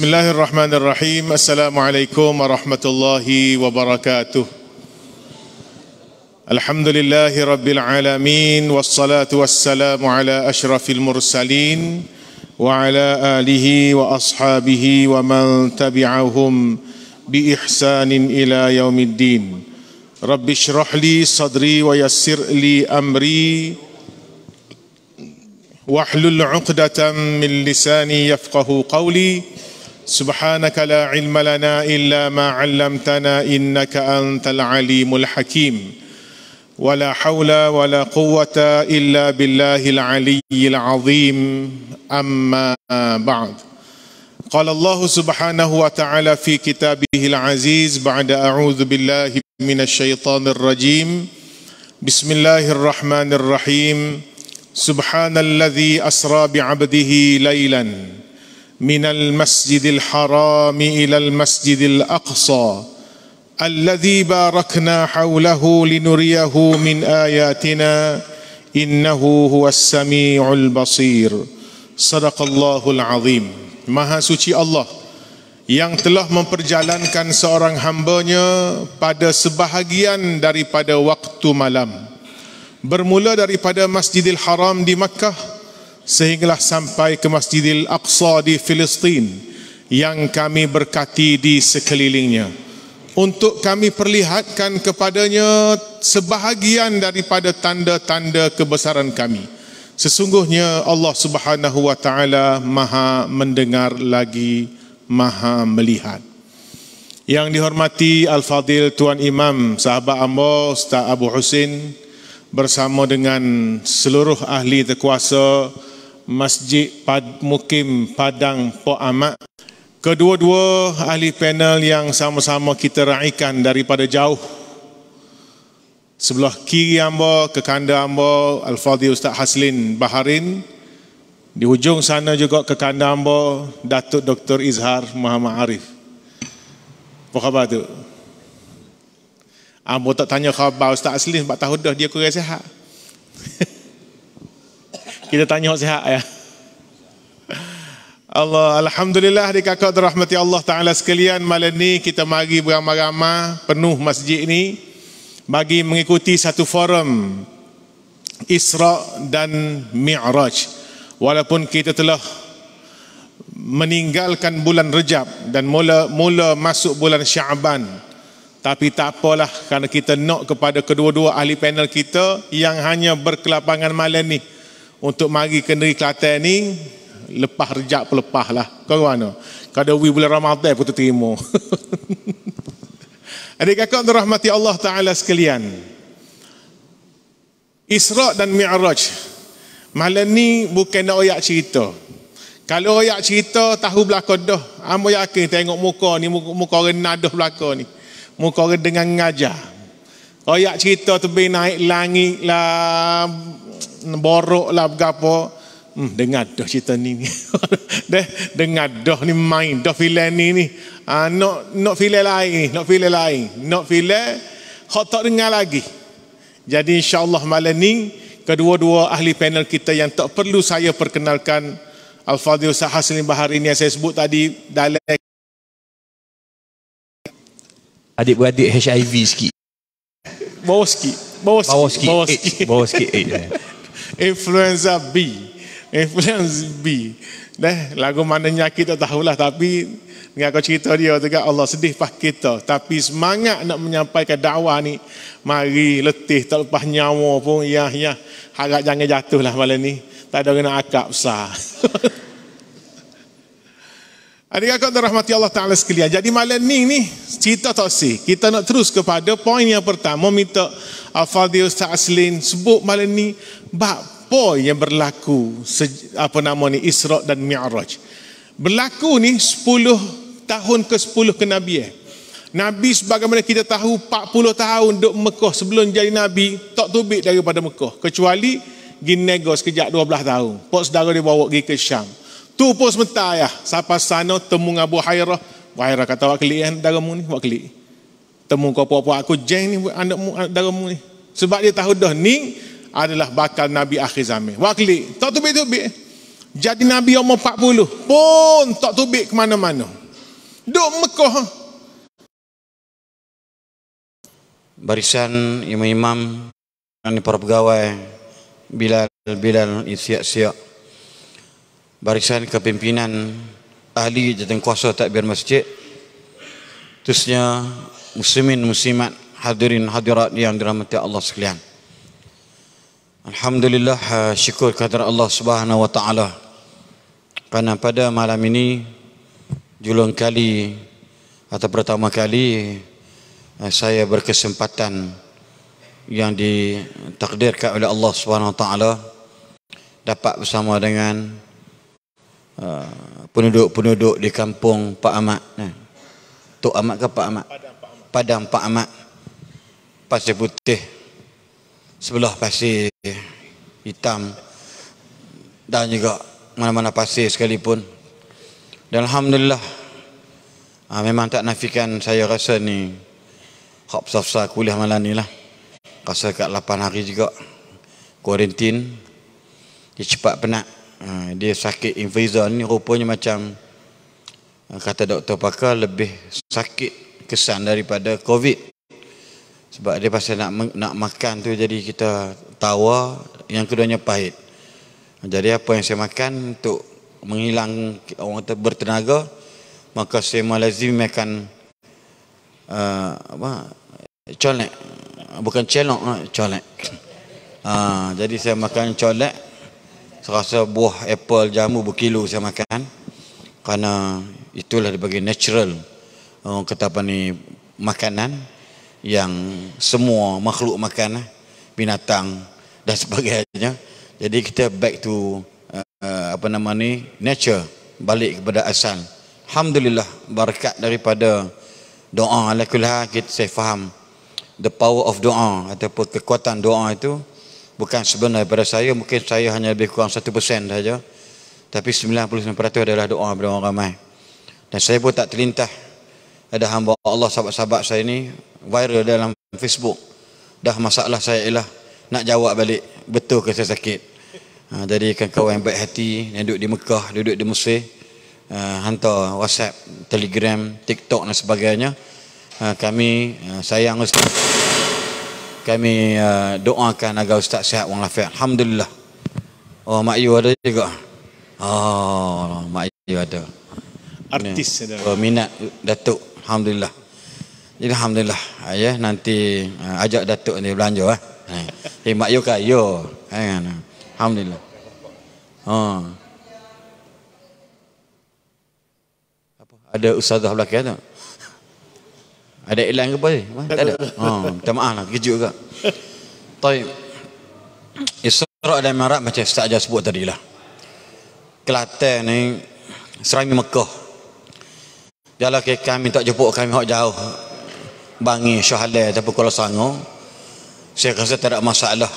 بسم الله الرحمن الرحيم السلام عليكم ورحمة الله وبركاته الحمد لله رب العالمين والصلاة والسلام على أشرف المرسلين وعلى آله وأصحابه ومن تبعهم بإحسان إلى يوم الدين رب اشرح لي صدري ويسر لي أمري واحلل عقدة من لساني يفقه قولي سبحانك لا علم لنا الا ما علمتنا انك انت العليم الحكيم ولا حول ولا قوه الا بالله العلي العظيم اما بعد قال الله سبحانه وتعالى في كتابه العزيز بعد اعوذ بالله من الشيطان الرجيم بسم الله الرحمن الرحيم سبحان الذي اسرى بعبده ليلا من المسجد الحرام الى المسجد الاقصى الذي باركنا حوله لنريه من اياتنا انه هو السميع البصير صدق الله العظيم maha suci Allah yang telah memperjalankan seorang hambanya pada sebahagian daripada waktu malam bermula daripada Masjidil Haram di Makkah sehinggalah sampai ke Masjidil Aqsa di Filistin yang kami berkati di sekelilingnya untuk kami perlihatkan kepadanya sebahagian daripada tanda-tanda kebesaran kami sesungguhnya Allah Subhanahu wa taala maha mendengar lagi maha melihat yang dihormati al-fadil tuan imam sahabat ambo ustaz Abu Husin bersama dengan seluruh ahli terkuasa Masjid Pad Mukim Padang Pok Amat. Kedua-dua ahli panel yang sama-sama kita raikan daripada jauh. Sebelah kiri hamba, ke kanda hamba, Al-Fadhi Ustaz Haslin Baharin. Di hujung sana juga ke kanda hamba, Datuk Dr. Izhar Muhammad Arif. Apa khabar tu? Ambo tak tanya khabar Ustaz Haslin sebab tahu dah dia kurang sehat. Kita tanya orang sihat ya. Allah alhamdulillah di kakak dirahmati Allah taala sekalian malam ni kita mari beramai-ramai penuh masjid ni bagi mengikuti satu forum Isra dan Mi'raj. Walaupun kita telah meninggalkan bulan Rejab dan mula mula masuk bulan Syaban. Tapi tak apalah kerana kita nak kepada kedua-dua ahli panel kita yang hanya berkelapangan malam ni untuk mari ke negeri Kelantan ni lepas rejak pelepah lah kau ke mana ada wi bulan Ramadan pun terima adik kakak untuk rahmati Allah taala sekalian Isra dan Mi'raj malam ni bukan nak oyak cerita kalau oyak cerita tahu belaka dah amo yakin tengok muka ni muka, muka renah dah belaka ni muka dengan ngajar oyak cerita tu naik langit lah borok lah apa hmm, dengar dah cerita ni deh dengar dah ni main dah file ni ni ah uh, nak nak file lain ni nak file lain nak file kau tak dengar lagi jadi insya Allah malam ni kedua-dua ahli panel kita yang tak perlu saya perkenalkan Al-Fadhil Ustaz Bahar ini yang saya sebut tadi dalam adik-beradik HIV sikit bawa sikit bawa sikit bawa sikit, bawa sikit. bawa sikit. Eh. Influenza B. Influenza B. Dah, lagu mana nyakit tak tahulah tapi dengan aku cerita dia juga Allah sedih pas kita. Tapi semangat nak menyampaikan dakwah ni. Mari letih tak lepas nyawa pun. Ya, ya. Harap jangan jatuh lah malam ni. Tak ada kena akap besar. Adik aku dirahmati Allah Ta'ala sekalian. Jadi malam ni ni cerita tak si. Kita nak terus kepada poin yang pertama. Minta Al-Fadhil Ustaz Aslin sebut malam ni. Apa yang berlaku apa nama ni Isra' dan Mi'raj. Berlaku ni 10 tahun ke 10 ke Nabi eh. Nabi sebagaimana kita tahu 40 tahun duduk Mekah sebelum jadi Nabi. Tak tubik daripada Mekah. Kecuali gini nego sekejap 12 tahun. Pak sedara dia bawa pergi ke Syam. Tu pun sementara ya. Siapa sana temu dengan Abu Hairah. Abu Hairah kata buat kelik yang eh, daramu ni. Buat kelik. Temu kau puak-puak aku jeng ni anak daramu ni. Sebab dia tahu dah ni adalah bakal Nabi akhir zaman. Buat kelik. Tak tubik-tubik. Jadi Nabi yang umur 40 pun tak tubik ke mana-mana. Duk mekoh. Barisan imam-imam dan para pegawai Bilal-Bilal siap-siap barisan kepimpinan ahli dan kuasa takbir masjid terusnya muslimin muslimat hadirin hadirat yang dirahmati Allah sekalian Alhamdulillah ha, syukur kehadirat Allah subhanahu wa ta'ala kerana pada malam ini julung kali atau pertama kali ha, saya berkesempatan yang ditakdirkan oleh Allah subhanahu wa ta'ala dapat bersama dengan Ah, penduduk-penduduk di kampung Pak Ahmad. Nah. Tok Ahmad ke Pak Ahmad? Padang Pak Ahmad. Pasir putih. Sebelah pasir hitam. Dan juga mana-mana pasir sekalipun. Dan Alhamdulillah. Ha, memang tak nafikan saya rasa ni. Kak besar-besar kuliah malam ni lah. Rasa kat 8 hari juga. Quarantine, Dia cepat penat. Ha, dia sakit infrizon ni rupanya macam ha, kata doktor pakar lebih sakit kesan daripada covid sebab dia pasal nak nak makan tu jadi kita tawa yang keduanya pahit jadi apa yang saya makan untuk menghilang orang kata bertenaga maka saya malazim makan uh, apa colek bukan celok colek uh, jadi saya makan colek serasa buah apple jamu berkilo saya makan kerana itulah dibagi natural orang uh, kata apa ni makanan yang semua makhluk makan lah, binatang dan sebagainya jadi kita back to uh, apa nama ni nature balik kepada asal alhamdulillah berkat daripada doa alakulah kita saya faham the power of doa ataupun kekuatan doa itu bukan sebenar pada saya mungkin saya hanya lebih kurang 1% saja tapi 99% adalah doa daripada orang ramai dan saya pun tak terlintah ada hamba Allah sahabat-sahabat saya ni viral dalam Facebook dah masalah saya ialah nak jawab balik betul ke saya sakit ha, jadi kawan-kawan yang baik hati yang duduk di Mekah duduk di Mesir uh, hantar WhatsApp Telegram TikTok dan sebagainya uh, kami uh, sayang kami uh, doakan agar ustaz sihat wang lafiat. Alhamdulillah. Oh, Mak Yu ada juga. Oh, Mak Yu ada. Artis ada. Oh, minat Datuk. Alhamdulillah. Jadi alhamdulillah. Ayah ya, nanti uh, ajak Datuk ni belanja eh. eh hey, Mak Yu ka yo. Hang eh, Alhamdulillah. Oh. Apa? Ada ustazah belakang tak? Ada iklan ke apa ni? Tak, ada. Ha, oh, minta maaf lah. Kejut juga. Taib. Isra' dan Mi'raj macam Ustaz Ajar sebut tadi lah. Kelantan ni, serami Mekah. Jalan ke kami tak jemput kami hok jauh. Bangi syahalai tapi kalau sanggup. Saya rasa tak ada masalah.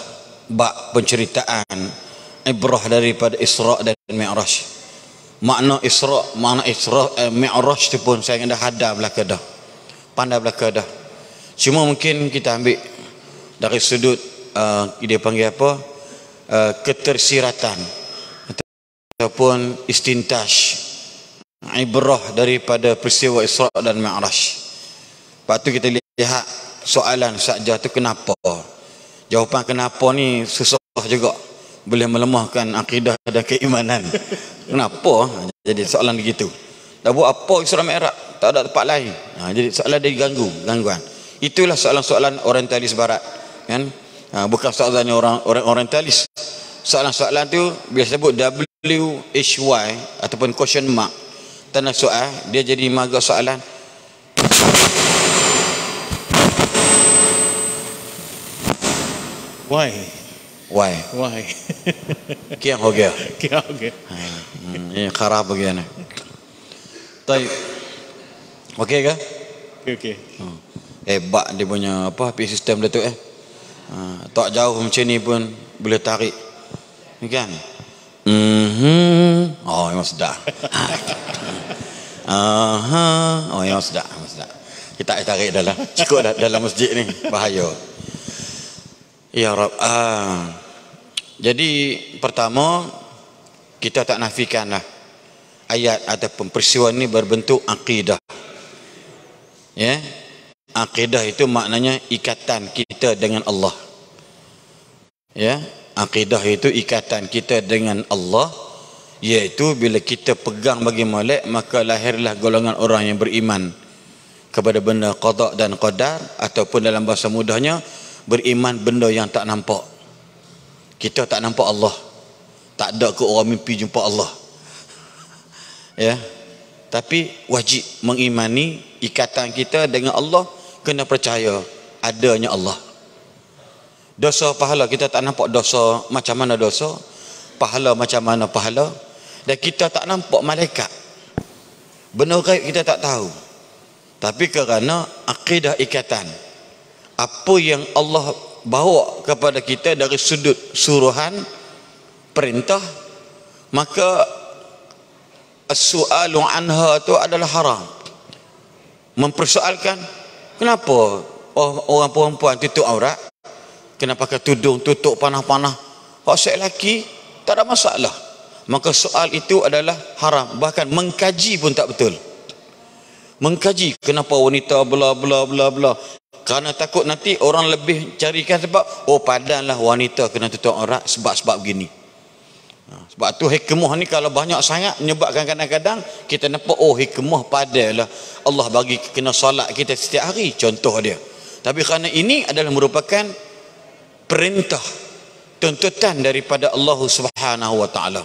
Bak penceritaan. Ibrah daripada Isra' dan Mi'raj. Makna Isra' makna Isra' eh, Mi'raj tu pun saya ingin dah hadap lah ke pandai belaka dah. Cuma mungkin kita ambil dari sudut uh, dia panggil apa? Uh, ketersiratan ataupun istintaj ibrah daripada peristiwa Isra dan Mi'raj. Lepas tu kita lihat soalan sajah tu kenapa? Jawapan kenapa ni susah juga boleh melemahkan akidah dan keimanan. Kenapa? Jadi soalan begitu. Tak buat apa Isra Mi'raj? Tak ada tempat lain. Ha, jadi soalan dia ganggu, gangguan. Itulah soalan-soalan orientalis barat. Kan? Ha, bukan soalan orang, orang orientalis. Soalan-soalan tu biasa sebut WHY ataupun question mark. Tanda soal, dia jadi maga soalan. Why? Why? Why? Kiang hoge. Kiang hoge. Ha, hmm, ini kharap bagaimana. Taib. Okey ke? Okey okey. Oh. Ha. Eh, Hebat dia punya apa PA system dia tu eh. Ha, tak jauh macam ni pun boleh tarik. Ni kan? Mhm. Oh, yang sudah. Ha. Aha. Oh, yang sudah, yang sudah. Kita tak tarik dalam. Cukup dah dalam masjid ni. Bahaya. Ya Rab. Ah. Jadi pertama kita tak nafikan lah ayat ataupun peristiwa ini berbentuk akidah. Ya. Akidah itu maknanya ikatan kita dengan Allah. Ya, akidah itu ikatan kita dengan Allah Yaitu bila kita pegang bagi molek maka lahirlah golongan orang yang beriman kepada benda qada dan qadar ataupun dalam bahasa mudahnya beriman benda yang tak nampak. Kita tak nampak Allah. Tak ada ke orang mimpi jumpa Allah ya tapi wajib mengimani ikatan kita dengan Allah kena percaya adanya Allah dosa pahala kita tak nampak dosa macam mana dosa pahala macam mana pahala dan kita tak nampak malaikat benar kaya kita tak tahu tapi kerana akidah ikatan apa yang Allah bawa kepada kita dari sudut suruhan perintah maka as-su'alu anha tu adalah haram mempersoalkan kenapa oh, orang perempuan tutup aurat kenapa pakai tudung tutup panah-panah orang -panah. lelaki tak ada masalah maka soal itu adalah haram bahkan mengkaji pun tak betul mengkaji kenapa wanita bla bla bla bla kerana takut nanti orang lebih carikan sebab oh padanlah wanita kena tutup aurat sebab-sebab begini -sebab Ha, sebab tu hikmah ni kalau banyak sangat menyebabkan kadang-kadang kita nampak oh hikmah padalah Allah bagi kena solat kita setiap hari contoh dia. Tapi kerana ini adalah merupakan perintah tuntutan daripada Allah Subhanahu wa taala.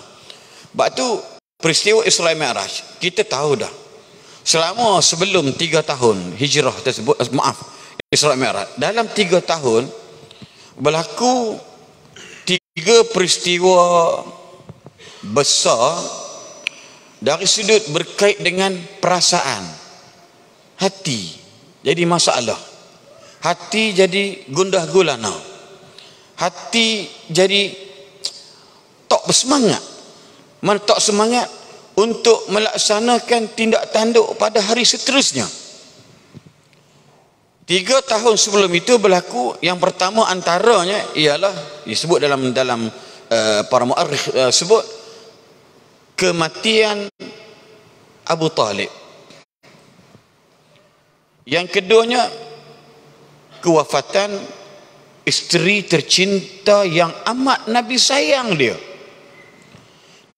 Sebab tu peristiwa Isra Mikraj kita tahu dah. Selama sebelum 3 tahun hijrah tersebut eh, maaf Isra Mikraj dalam 3 tahun berlaku tiga peristiwa besar dari sudut berkait dengan perasaan hati jadi masalah hati jadi gundah gulana hati jadi tak bersemangat man tak semangat untuk melaksanakan tindak tanduk pada hari seterusnya Tiga tahun sebelum itu berlaku yang pertama antaranya ialah disebut dalam dalam uh, para muarikh uh, eh, sebut kematian Abu Talib. Yang keduanya kewafatan isteri tercinta yang amat Nabi sayang dia.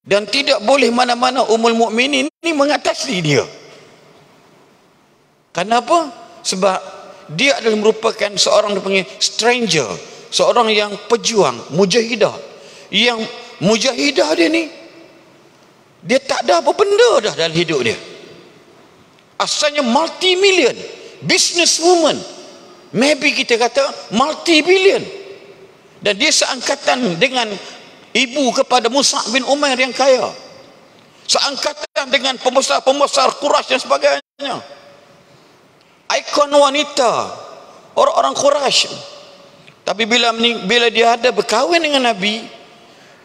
Dan tidak boleh mana-mana umul mukminin ini mengatasi dia. Kenapa? Sebab dia adalah merupakan seorang dipanggil stranger, seorang yang pejuang, mujahidah. Yang mujahidah dia ni dia tak ada apa benda dah dalam hidup dia asalnya multi million business woman maybe kita kata multi billion dan dia seangkatan dengan ibu kepada Musa bin Umair yang kaya seangkatan dengan pembesar-pembesar Quraisy dan sebagainya ikon wanita orang-orang Quraisy tapi bila bila dia ada berkahwin dengan Nabi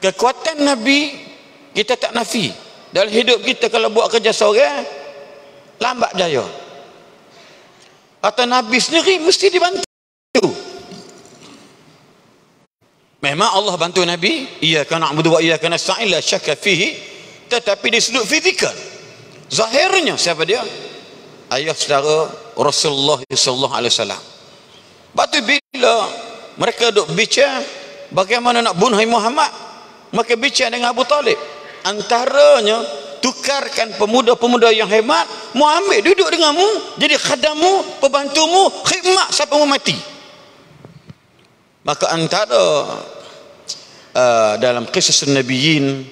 kekuatan Nabi kita tak nafi dalam hidup kita kalau buat kerja seorang lambat berjaya. Atau Nabi sendiri mesti dibantu. Memang Allah bantu Nabi, iya kana abudu wa iya nasta'in la syakka fihi, tetapi di sudut fizikal. Zahirnya siapa dia? Ayah saudara Rasulullah sallallahu alaihi wasallam. Batu bila mereka duk bicara bagaimana nak bunuh Muhammad, mereka bicara dengan Abu Talib antaranya tukarkan pemuda-pemuda yang hebat mau ambil duduk denganmu jadi khadammu pembantumu khidmat sampai mu mati maka antara uh, dalam kisah nabiin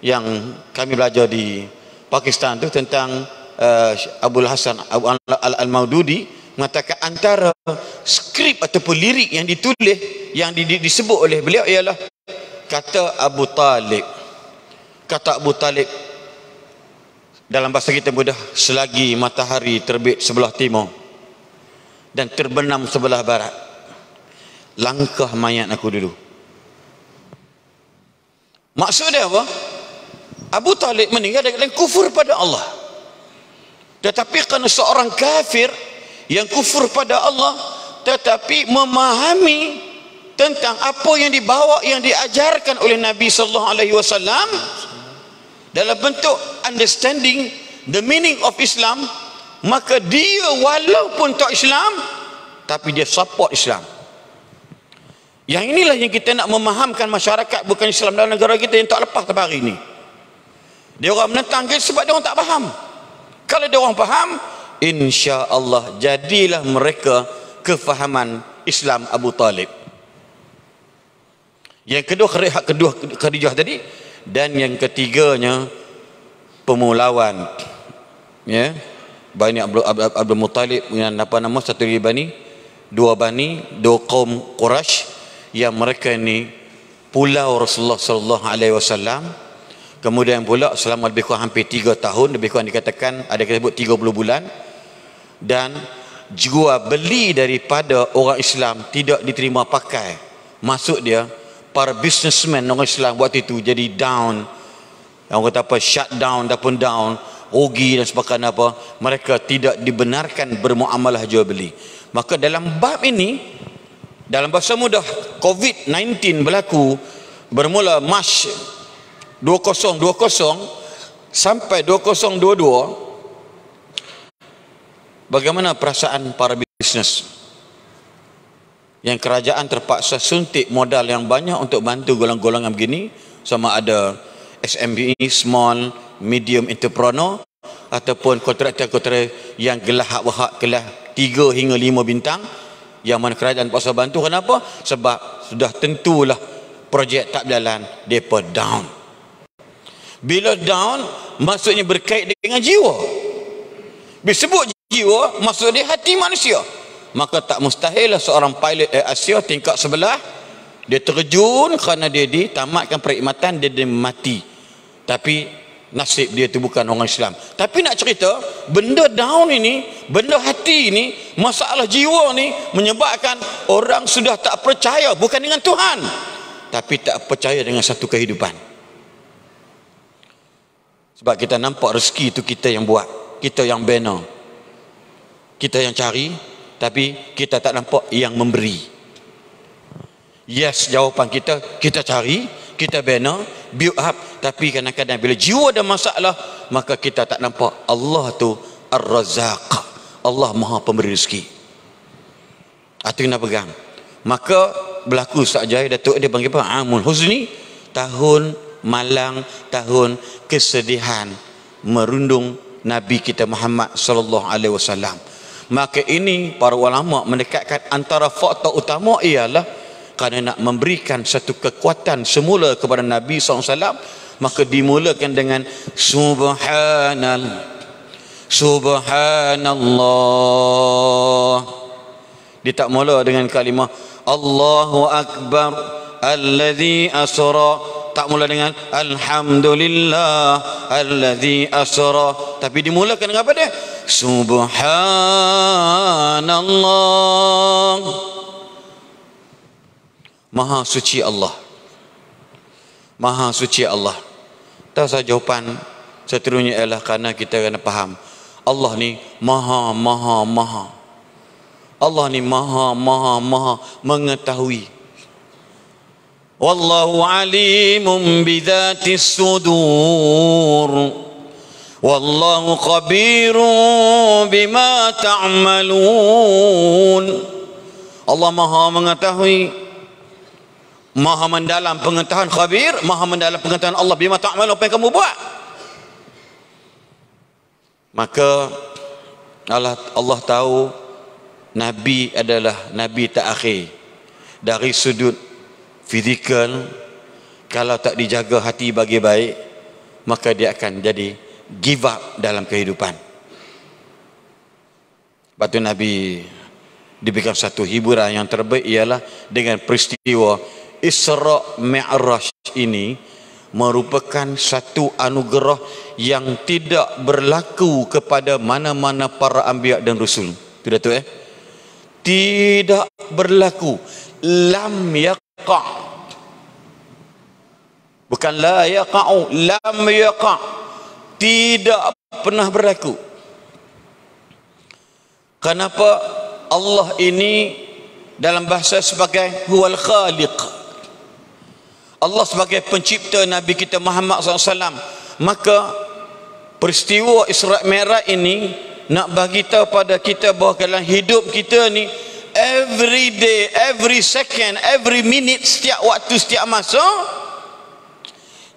yang kami belajar di Pakistan itu tentang uh, Abdul Hasan Abu Al-Maududi mengatakan antara skrip atau lirik yang ditulis yang di, di, disebut oleh beliau ialah kata Abu Talib kata Abu Talib dalam bahasa kita mudah selagi matahari terbit sebelah timur dan terbenam sebelah barat langkah mayat aku dulu maksud dia apa Abu Talib meninggal dengan kufur pada Allah tetapi kerana seorang kafir yang kufur pada Allah tetapi memahami tentang apa yang dibawa yang diajarkan oleh Nabi sallallahu alaihi wasallam dalam bentuk understanding the meaning of Islam maka dia walaupun tak Islam tapi dia support Islam yang inilah yang kita nak memahamkan masyarakat bukan Islam dalam negara kita yang tak lepas sampai hari ini dia orang menentang kita sebab dia orang tak faham kalau dia orang faham insya Allah jadilah mereka kefahaman Islam Abu Talib yang kedua kerihak kedua Khadijah tadi dan yang ketiganya pemulawan ya Bani Abdul, Abdul, Abdul Muttalib dengan apa nama satu lagi Bani dua Bani dua kaum Quraisy yang mereka ini pulau Rasulullah sallallahu alaihi wasallam kemudian pula selama lebih kurang hampir tiga tahun lebih kurang dikatakan ada kita sebut 30 bulan dan jual beli daripada orang Islam tidak diterima pakai masuk dia para businessman orang Islam buat itu jadi down orang kata apa shut down pun down rugi dan sebagainya apa mereka tidak dibenarkan bermuamalah jual beli maka dalam bab ini dalam bahasa mudah COVID-19 berlaku bermula Mas 2020 sampai 2022 bagaimana perasaan para business? yang kerajaan terpaksa suntik modal yang banyak untuk bantu golongan-golongan begini sama ada SMB, small, medium entrepreneur ataupun kontraktor-kontraktor yang gelah hak wahak kelas 3 hingga 5 bintang yang mana kerajaan terpaksa bantu kenapa? sebab sudah tentulah projek tak berjalan mereka down bila down maksudnya berkait dengan jiwa disebut jiwa maksudnya hati manusia maka tak mustahil lah seorang pilot Air Asia tingkat sebelah dia terjun kerana dia ditamatkan perkhidmatan dia, dia mati tapi nasib dia tu bukan orang Islam tapi nak cerita benda down ini benda hati ini masalah jiwa ni menyebabkan orang sudah tak percaya bukan dengan Tuhan tapi tak percaya dengan satu kehidupan sebab kita nampak rezeki itu kita yang buat kita yang bina kita yang cari tapi kita tak nampak yang memberi. Yes, jawapan kita, kita cari, kita bina, build up. Tapi kadang-kadang bila jiwa ada masalah, maka kita tak nampak Allah tu Ar-Razak. Allah Maha Pemberi Rezeki. Hati ah, kena pegang. Maka berlaku sahaja, Datuk dia panggil apa? Amul Huzni. Tahun malang, tahun kesedihan merundung Nabi kita Muhammad sallallahu alaihi wasallam maka ini para ulama mendekatkan antara fakta utama ialah kerana nak memberikan satu kekuatan semula kepada Nabi SAW maka dimulakan dengan subhanal subhanallah dia tak mula dengan kalimah Allahu Akbar alladhi asra tak mula dengan alhamdulillah allazi asra tapi dimulakan dengan apa dia subhanallah maha suci Allah maha suci Allah tak usah jawapan seterusnya ialah kerana kita kena faham Allah ni maha maha maha Allah ni maha maha maha mengetahui والله عليم بذات الصدور والله خبير بما تعملون الله مها mengetahui Maha mendalam pengetahuan khabir, maha mendalam pengetahuan Allah bima ta'malu apa yang kamu buat. Maka Allah Allah tahu nabi adalah nabi terakhir dari sudut fizikal kalau tak dijaga hati bagi baik maka dia akan jadi give up dalam kehidupan batu nabi diberikan satu hiburan yang terbaik ialah dengan peristiwa Isra Mi'raj ini merupakan satu anugerah yang tidak berlaku kepada mana-mana para anbiya dan rasul. Itu Datuk eh. Tidak berlaku lam yak yaqa bukan la yaqa'u lam yaqa tidak pernah berlaku kenapa Allah ini dalam bahasa sebagai huwal khaliq Allah sebagai pencipta Nabi kita Muhammad SAW maka peristiwa Isra' Merah ini nak bagi tahu pada kita bahawa dalam hidup kita ni every day, every second, every minute, setiap waktu, setiap masa,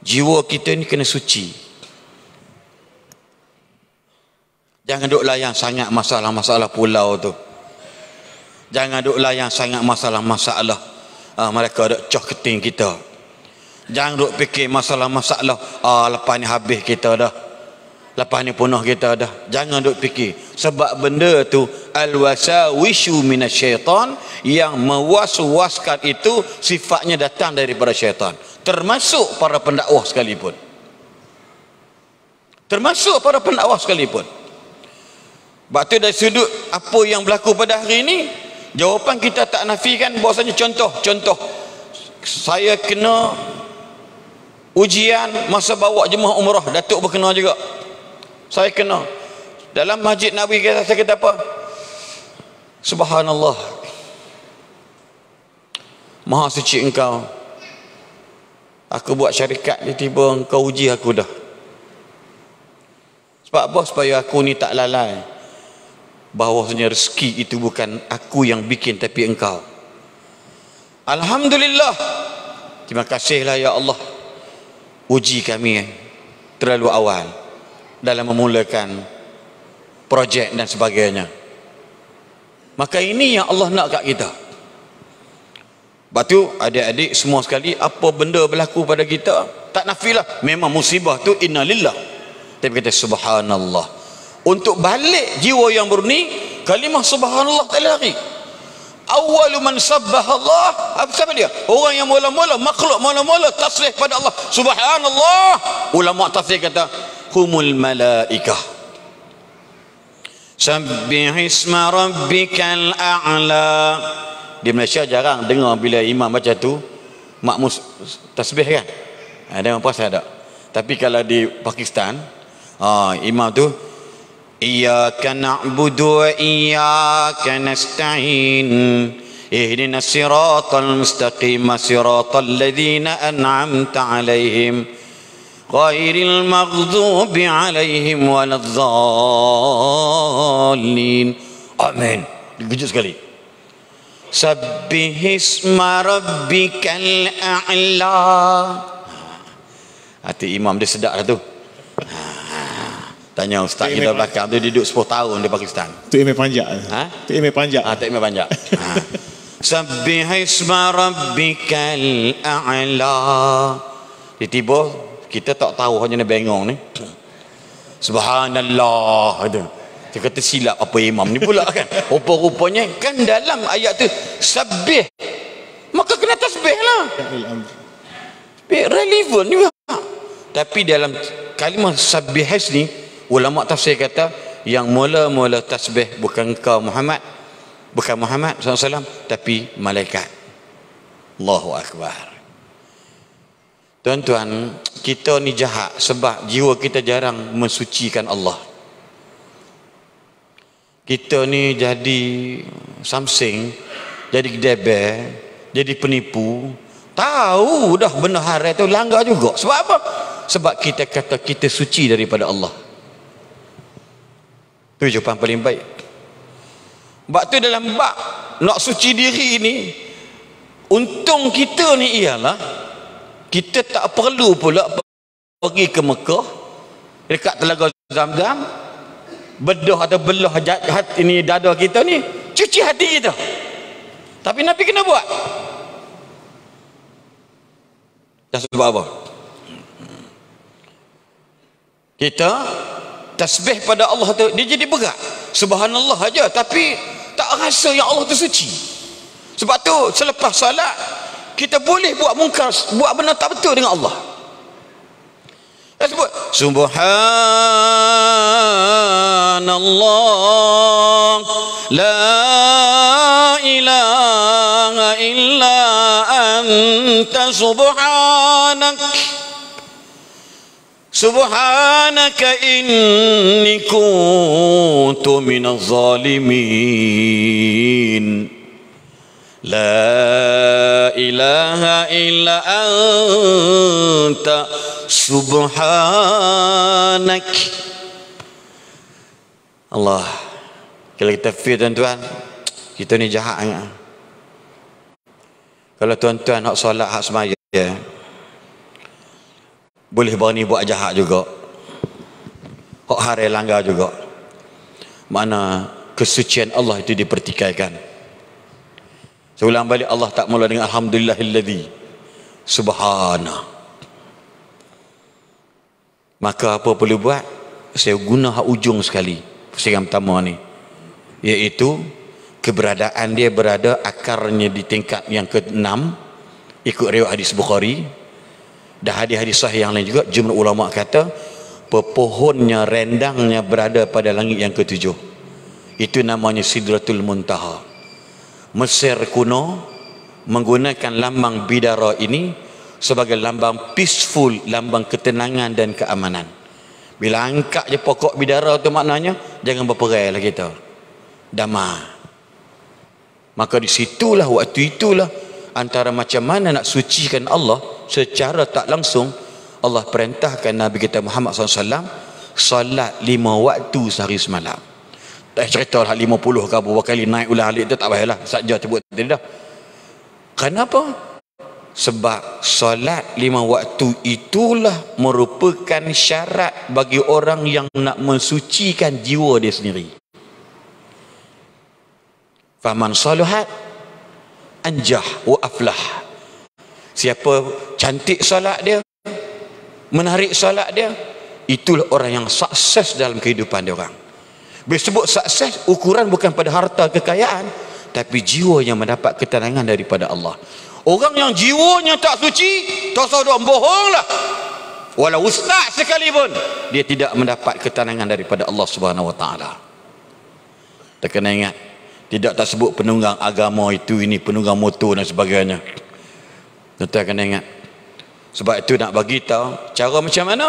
jiwa kita ni kena suci. Jangan duk layan sangat masalah-masalah pulau tu. Jangan duk layan sangat masalah-masalah uh, mereka ada cok keting kita. Jangan duk fikir masalah-masalah uh, lepas ni habis kita dah lepas ni punah kita dah jangan duk fikir sebab benda tu alwasawishu minasyaitan yang mewas-waskan itu sifatnya datang daripada syaitan termasuk para pendakwah sekalipun termasuk para pendakwah sekalipun tu dari sudut apa yang berlaku pada hari ini jawapan kita tak nafikan bahasanya contoh contoh saya kena ujian masa bawa jemaah umrah datuk berkena juga saya kena dalam masjid Nabi kata saya kata apa subhanallah maha suci engkau aku buat syarikat ni tiba engkau uji aku dah sebab apa supaya aku ni tak lalai bahawasanya rezeki itu bukan aku yang bikin tapi engkau Alhamdulillah terima kasihlah ya Allah uji kami eh. terlalu awal dalam memulakan projek dan sebagainya. Maka ini yang Allah nak kat kita. Batu adik-adik semua sekali apa benda berlaku pada kita tak nafilah memang musibah tu innalillah. Tapi kita subhanallah. Untuk balik jiwa yang murni kalimah subhanallah tak lari. Awalu man Allah apa siapa dia? Orang yang mula-mula makhluk mula-mula tasbih pada Allah subhanallah. Ulama tafsir kata هم الملائكة سبح Isma Rabbikal الأعلى di Malaysia jarang dengar bila imam baca tu makmus tasbih kan ada ha, orang puas tak tapi kalau di Pakistan uh, imam tu iyyaka na'budu wa iyyaka nasta'in ihdinas siratal mustaqim siratal ladzina an'amta 'alaihim غير المغضوب عليهم ولا الضالين آمين بجد سكالي سبح اسم ربك الأعلى Hati imam dia sedap lah tu. Tanya ustaz kita belakang tu duduk 10 tahun di Pakistan. Tu imam panjang. Lah. Ha? Tu imam panjang. Ah, lah. Ha, tu imam panjang. ha. Sabbih isma rabbikal a'la. Ditibuh kita tak tahu hanya ni bengong ni subhanallah itu dia kata silap apa imam ni pula kan rupa-rupanya kan dalam ayat tu sabih maka kena tasbih lah tasbih relevan juga tapi dalam kalimah sabih ni ulama tafsir kata yang mula-mula tasbih bukan kau Muhammad bukan Muhammad SAW tapi malaikat Allahu Akbar Tuan-tuan, kita ni jahat sebab jiwa kita jarang mensucikan Allah. Kita ni jadi something, jadi gedebe, jadi penipu. Tahu dah benar hari itu langgar juga. Sebab apa? Sebab kita kata kita suci daripada Allah. tu jawapan paling baik. Sebab tu dalam bak nak suci diri ni, untung kita ni ialah kita tak perlu pula pergi ke Mekah dekat telaga Zamzam bedah atau belah jahat ini dada kita ni cuci hati kita tapi Nabi kena buat dan sebab apa kita tasbih pada Allah tu dia jadi berat subhanallah aja tapi tak rasa yang Allah tu suci sebab tu selepas solat kita boleh buat mungkar buat benda tak betul dengan Allah dia eh, sebut subhanallah la ilaha illa anta subhanak subhanaka inni kuntu minaz zalimin لا إله إلا أنت سبحانك الله Kalau kita fikir tuan-tuan Kita ni jahat ya? Kalau tuan-tuan nak solat hak semaya ya? Boleh berani buat jahat juga Hak hari langgar juga Mana kesucian Allah itu dipertikaikan saya ulang balik Allah tak mula dengan Alhamdulillahilladzi Subhana Maka apa perlu buat Saya guna hak ujung sekali Pusingan pertama ni Iaitu Keberadaan dia berada akarnya di tingkat yang ke-6 Ikut riwayat hadis Bukhari Dan hadis-hadis sahih yang lain juga Jumlah ulama' kata Pepohonnya rendangnya berada pada langit yang ketujuh Itu namanya Sidratul Muntaha Mesir kuno menggunakan lambang bidara ini sebagai lambang peaceful, lambang ketenangan dan keamanan. Bila angkat je pokok bidara tu maknanya jangan berperai lah kita. Damai. Maka di situlah waktu itulah antara macam mana nak sucikan Allah secara tak langsung Allah perintahkan Nabi kita Muhammad SAW salat lima waktu sehari semalam. Tak cerita lah 50 ke berapa kali naik ulang alik tu tak payah lah. Saja sebut tadi dah. Kenapa? Sebab solat lima waktu itulah merupakan syarat bagi orang yang nak mensucikan jiwa dia sendiri. Faman saluhat anjah wa aflah. Siapa cantik solat dia, menarik solat dia, itulah orang yang sukses dalam kehidupan dia orang. Disebut sukses ukuran bukan pada harta kekayaan tapi jiwa yang mendapat ketenangan daripada Allah. Orang yang jiwanya tak suci, tasawuf bohonglah. Walau ustaz sekalipun dia tidak mendapat ketenangan daripada Allah Subhanahu Wa Taala. kena ingat tidak tak sebut penunggang agama itu ini penunggang motor dan sebagainya. Tuan kena ingat. Sebab itu nak bagi tahu cara macam mana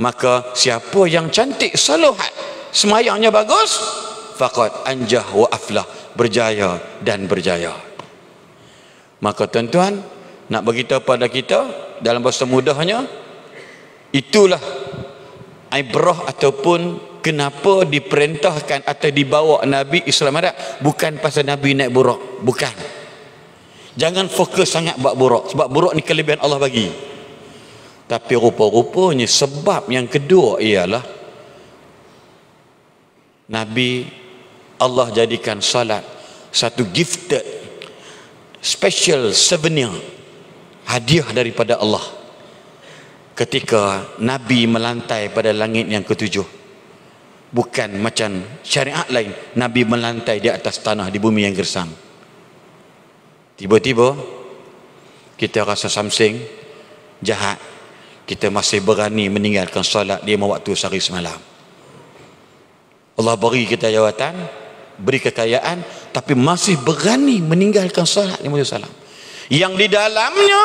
maka siapa yang cantik solohat semayangnya bagus faqad anjah wa aflah berjaya dan berjaya maka tuan-tuan nak beritahu pada kita dalam bahasa mudahnya itulah ibrah ataupun kenapa diperintahkan atau dibawa Nabi Islam Arab bukan pasal Nabi naik buruk bukan jangan fokus sangat buat buruk sebab buruk ni kelebihan Allah bagi tapi rupa-rupanya sebab yang kedua ialah Nabi Allah jadikan salat satu gifted special souvenir hadiah daripada Allah ketika Nabi melantai pada langit yang ketujuh bukan macam syariat lain Nabi melantai di atas tanah di bumi yang gersang tiba-tiba kita rasa samseng, jahat kita masih berani meninggalkan solat lima waktu sehari semalam Allah beri kita jawatan, beri kekayaan, tapi masih berani meninggalkan salat Nabi Sallam. Yang di dalamnya,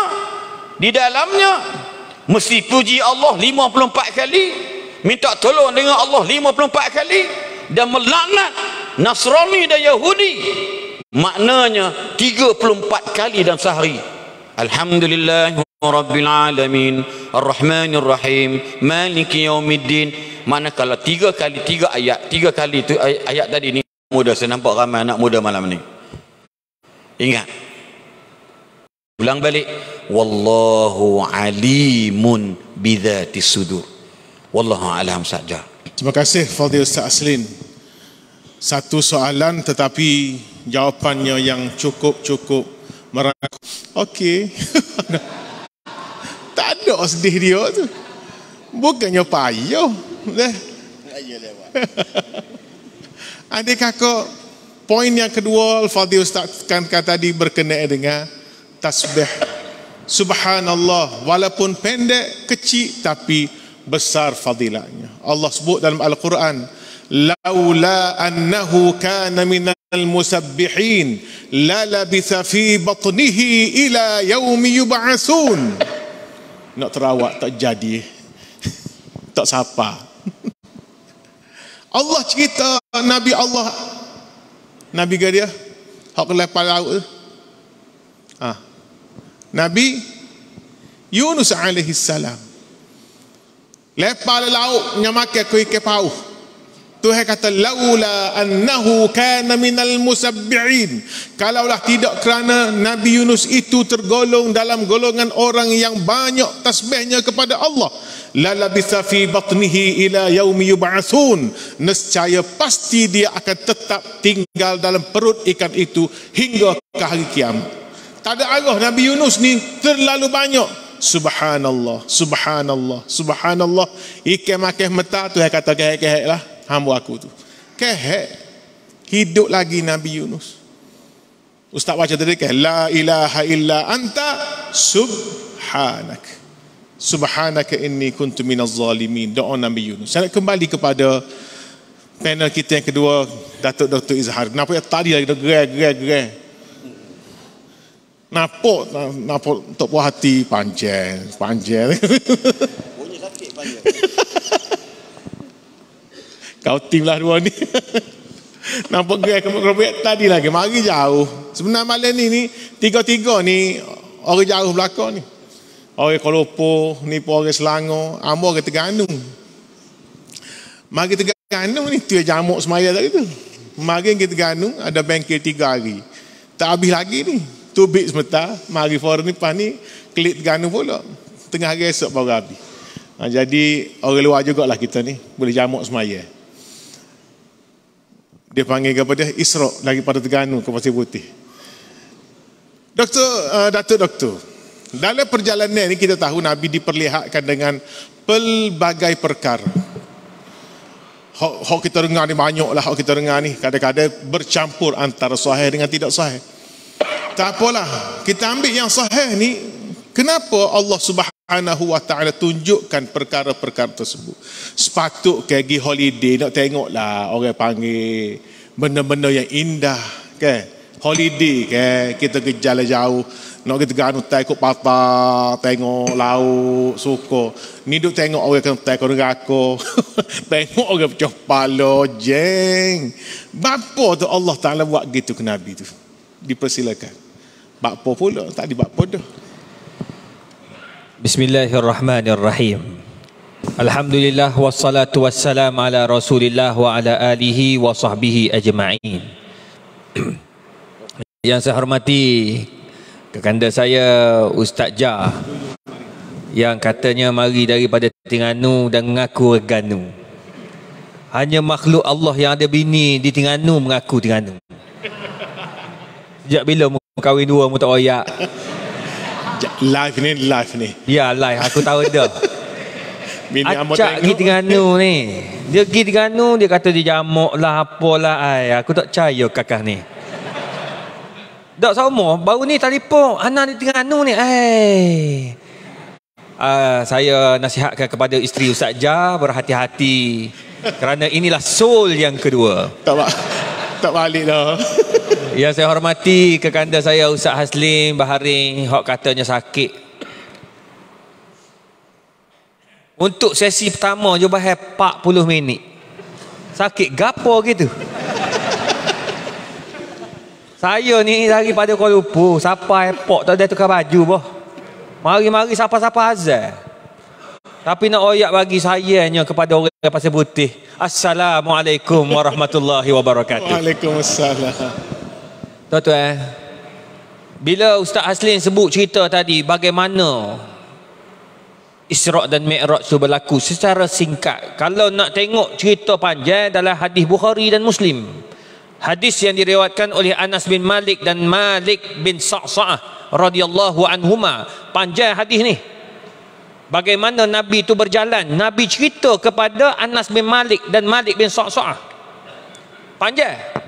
di dalamnya mesti puji Allah 54 kali, minta tolong dengan Allah 54 kali dan melaknat Nasrani dan Yahudi. Maknanya 34 kali dalam sehari الحمد لله رب العالمين الرحمن الرحيم مالك يوم الدين mana kalau tiga kali tiga ayat tiga kali tu ayat, ayat tadi ni muda saya nampak ramai anak muda malam ni ingat ulang balik wallahu alimun bidzati sudur wallahu alam saja terima kasih fadil ustaz aslin satu soalan tetapi jawapannya yang cukup-cukup marah aku. Okey. tak ada sedih dia tu. Bukannya payah. Dah. Ayuh eh? lewat. Adik kakak, poin yang kedua Al-Fadhil Ustaz kan kata tadi berkenaan dengan tasbih. Subhanallah, walaupun pendek, kecil tapi besar fadilahnya. Allah sebut dalam Al-Quran, لولا أنه كان من المسبحين للبث في بطنه إلى يوم يبعثون nak terawak tak jadi tak siapa Allah cerita Nabi Allah Nabi ke dia hak lepas laut ha. Nabi Yunus alaihi salam lepas laut nyamake ke ikan Tuhan kata laula annahu kana minal musabbi'in. Kalaulah tidak kerana Nabi Yunus itu tergolong dalam golongan orang yang banyak tasbihnya kepada Allah, la labitha fi batnihi ila yaumi yub'atsun. Nescaya pasti dia akan tetap tinggal dalam perut ikan itu hingga ke hari kiamat. Tak ada arah Nabi Yunus ni terlalu banyak Subhanallah, subhanallah, subhanallah. Ikan makan mentah tu kata kehek-kehek lah hamba aku tu. kehe Hidup lagi Nabi Yunus. Ustaz baca tadi ke la ilaha illa anta subhanak. subhanak inni kuntu minaz zalimin. Doa Nabi Yunus. Saya nak kembali kepada panel kita yang kedua Datuk Dr. Izhar. Kenapa ya tadi lagi dah gerai gerai gerai. Napo napo tok puas hati panjang panjang. Bunyi sakit panjang. Kau tim lah dua ni. Nampak gue kemuk kerobek tadi lagi. Mari jauh. Sebenarnya malam ni ni tiga-tiga ni orang jauh belakang ni. Orang Kelopo, ni pun orang Selangor, ambo orang Terengganu. Mari Terengganu ni tu jamuk semaya tadi tu. Mari kita Terengganu ada bengkel tiga hari. Tak habis lagi ni. Tu bit semata, mari for ni pas ni klik Terengganu pula. Tengah hari esok baru habis. Ha, jadi orang luar lah kita ni boleh jamuk semaya dia panggil apa dia Isra lagi pada Terengganu ke Pasir Putih. Doktor uh, Datuk Doktor. Dalam perjalanan ini kita tahu Nabi diperlihatkan dengan pelbagai perkara. Hak, hak kita dengar ni lah, hak kita dengar ni kadang-kadang bercampur antara sahih dengan tidak sahih. Tak apalah, kita ambil yang sahih ni Kenapa Allah Subhanahu Wa Taala tunjukkan perkara-perkara tersebut? Sepatut ke pergi holiday nak tengoklah orang panggil benda-benda yang indah, ke? Holiday ke kita ke jalan jauh, nak kita ganu tai ikut patah, tengok laut, suko. Ni duk tengok orang kena tai kau aku. tengok orang pecah palo, jeng. Bapa tu Allah Taala buat gitu ke Nabi tu. Dipersilakan. Bapa pula tak dibapa dah. Bismillahirrahmanirrahim. Alhamdulillah wassalatu wassalam ala Rasulillah wa ala alihi wa sahbihi ajma'in. Yang saya hormati kekanda saya Ustaz Jah yang katanya mari daripada Tinganu dan mengaku Reganu. Hanya makhluk Allah yang ada bini di Tinganu mengaku Tinganu. Sejak bila mu kahwin dua mu tak royak? Live ni live ni. Ya live aku tahu dah. Bini Acak pergi nu ni. Dia pergi nu dia kata dia jamuk lah apalah ai. Aku tak percaya kakak ni. Tak sama baru ni telefon Ana di Terengganu ni. Ai. Uh, saya nasihatkan kepada isteri Ustaz Jah berhati-hati kerana inilah soul yang kedua. Tak tak balik dah. Ya saya hormati kekanda saya Ustaz Haslim Bahari Hak katanya sakit Untuk sesi pertama je bahaya 40 minit Sakit gapo gitu Saya ni lagi pada Kuala Lumpur Sapa epok tak ada tukar baju boh Mari-mari sapa-sapa azal Tapi nak oyak bagi sayangnya kepada orang yang pasal putih Assalamualaikum warahmatullahi wabarakatuh Waalaikumsalam Tuan-tuan, eh? bila Ustaz Haslin sebut cerita tadi bagaimana Isra' dan Mi'raj itu berlaku secara singkat. Kalau nak tengok cerita panjang dalam hadis Bukhari dan Muslim. Hadis yang direwatkan oleh Anas bin Malik dan Malik bin Sa'sa'ah radhiyallahu anhuma. Panjang hadis ni. Bagaimana Nabi itu berjalan. Nabi cerita kepada Anas bin Malik dan Malik bin Sa'sa'ah. Panjang.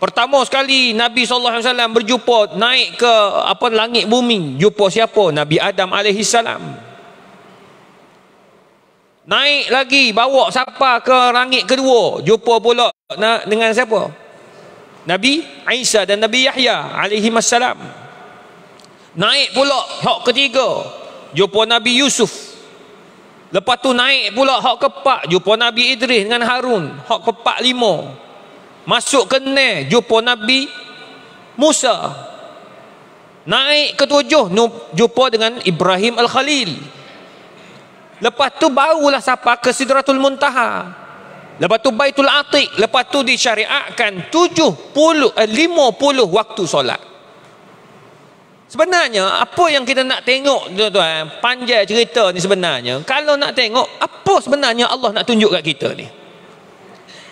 Pertama sekali Nabi saw alaihi berjumpa naik ke apa langit bumi, jumpa siapa? Nabi Adam alaihi salam. Naik lagi bawa siapa ke langit kedua, jumpa pula na- dengan siapa? Nabi Isa dan Nabi Yahya alaihi salam. Naik pula hak ketiga, jumpa Nabi Yusuf. Lepas tu naik pula hak keempat, jumpa Nabi Idris dengan Harun, hak keempat lima. Masuk kene jumpa Nabi Musa. Naik ke tujuh jumpa dengan Ibrahim Al-Khalil. Lepas tu barulah sampai ke Sidratul Muntaha. Lepas tu Baitul Atiq, lepas tu disyariatkan 70 50 eh, waktu solat. Sebenarnya apa yang kita nak tengok tuan-tuan, panjang cerita ni sebenarnya, kalau nak tengok apa sebenarnya Allah nak tunjuk kat kita ni.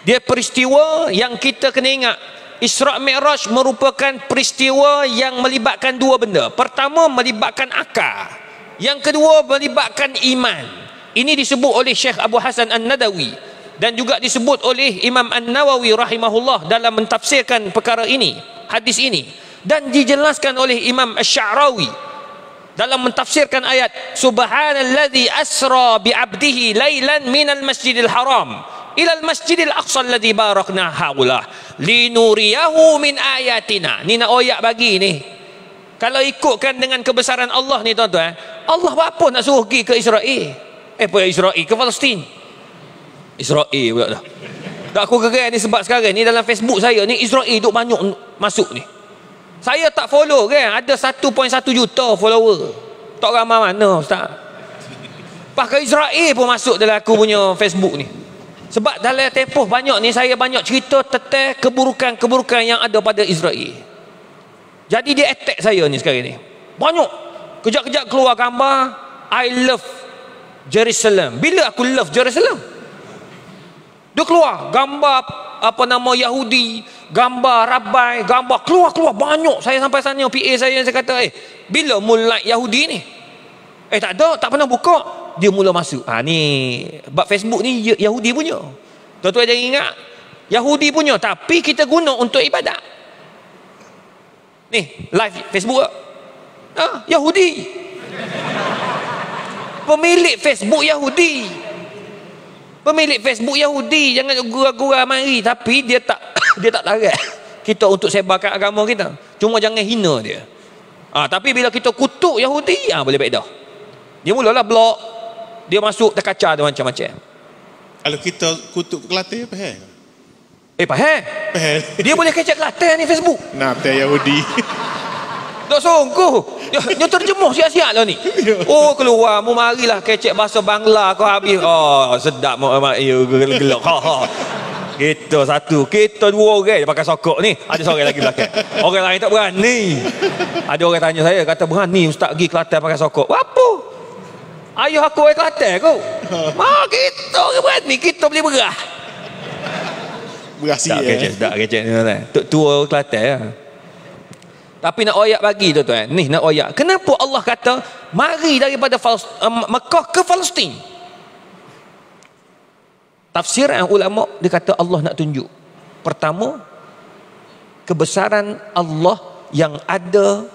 Dia peristiwa yang kita kena ingat. Isra' Mi'raj merupakan peristiwa yang melibatkan dua benda. Pertama, melibatkan akar. Yang kedua, melibatkan iman. Ini disebut oleh Syekh Abu Hasan An-Nadawi. Dan juga disebut oleh Imam An-Nawawi rahimahullah dalam mentafsirkan perkara ini. Hadis ini. Dan dijelaskan oleh Imam Asy'rawi dalam mentafsirkan ayat Subhanalladzi asra bi abdihi lailan minal masjidil haram ila al-masjidil aqsa alladhi barakna haula linuriyahu min ayatina ni nak oyak bagi ni kalau ikutkan dengan kebesaran Allah ni tuan-tuan eh, Allah apa nak suruh pergi ke Israel eh pergi Israel ke Palestin Israel pula dah tak aku geran ni sebab sekarang ni dalam Facebook saya ni Israel duk banyak masuk ni saya tak follow kan ada 1.1 juta follower tak ramai mana ustaz Pakai Israel pun masuk dalam aku punya Facebook ni. Sebab dalam tempoh banyak ni saya banyak cerita tentang keburukan-keburukan yang ada pada Israel. Jadi dia attack saya ni sekarang ni. Banyak. Kejap-kejap keluar gambar I love Jerusalem. Bila aku love Jerusalem? Dia keluar gambar apa nama Yahudi, gambar rabai, gambar keluar-keluar banyak. Saya sampai sana PA saya yang saya kata, "Eh, bila mulai Yahudi ni?" Eh tak ada, tak pernah buka. Dia mula masuk. Ha ni, bab Facebook ni Yahudi punya. Tuan-tuan jangan ingat. Yahudi punya. Tapi kita guna untuk ibadat. Ni, live Facebook ke? Ha, Yahudi. Pemilik Facebook Yahudi. Pemilik Facebook Yahudi. Jangan gura-gura mari. Tapi dia tak dia tak larat kita untuk sebarkan agama kita. Cuma jangan hina dia. Ha, tapi bila kita kutuk Yahudi, ha, boleh baik dah. Dia mulalah blok. Dia masuk terkacau dia macam-macam. Kalau kita kutuk Kelantan apa hal? Eh, pahal. Pahal. Dia boleh kacau Kelantan ni Facebook. Nah, pahal Yahudi. Tak sungguh. Dia terjemuh siap-siap lah ni. Ya. Oh keluar. Mu marilah kecek bahasa Bangla. Kau habis. Oh sedap. Mu ya, gelok. Ha, ha. Kita satu. Kita dua orang pakai sokok ni. Ada seorang lagi belakang. Orang lain tak berani. Ada orang tanya saya. Kata berani ustaz pergi Kelantan pakai sokok. Apa? Ayuh aku ah, ke hotel aku. Mak kita ke berani kita beli beras. Beras tak kecek, eh. tak kecek ni tuan. Tok tua Kelantan ya. Tapi nak oyak bagi tu tuan. Ni nak oyak. Kenapa Allah kata mari daripada eh, Mekah ke Palestin? Tafsir yang ulama dia kata Allah nak tunjuk. Pertama kebesaran Allah yang ada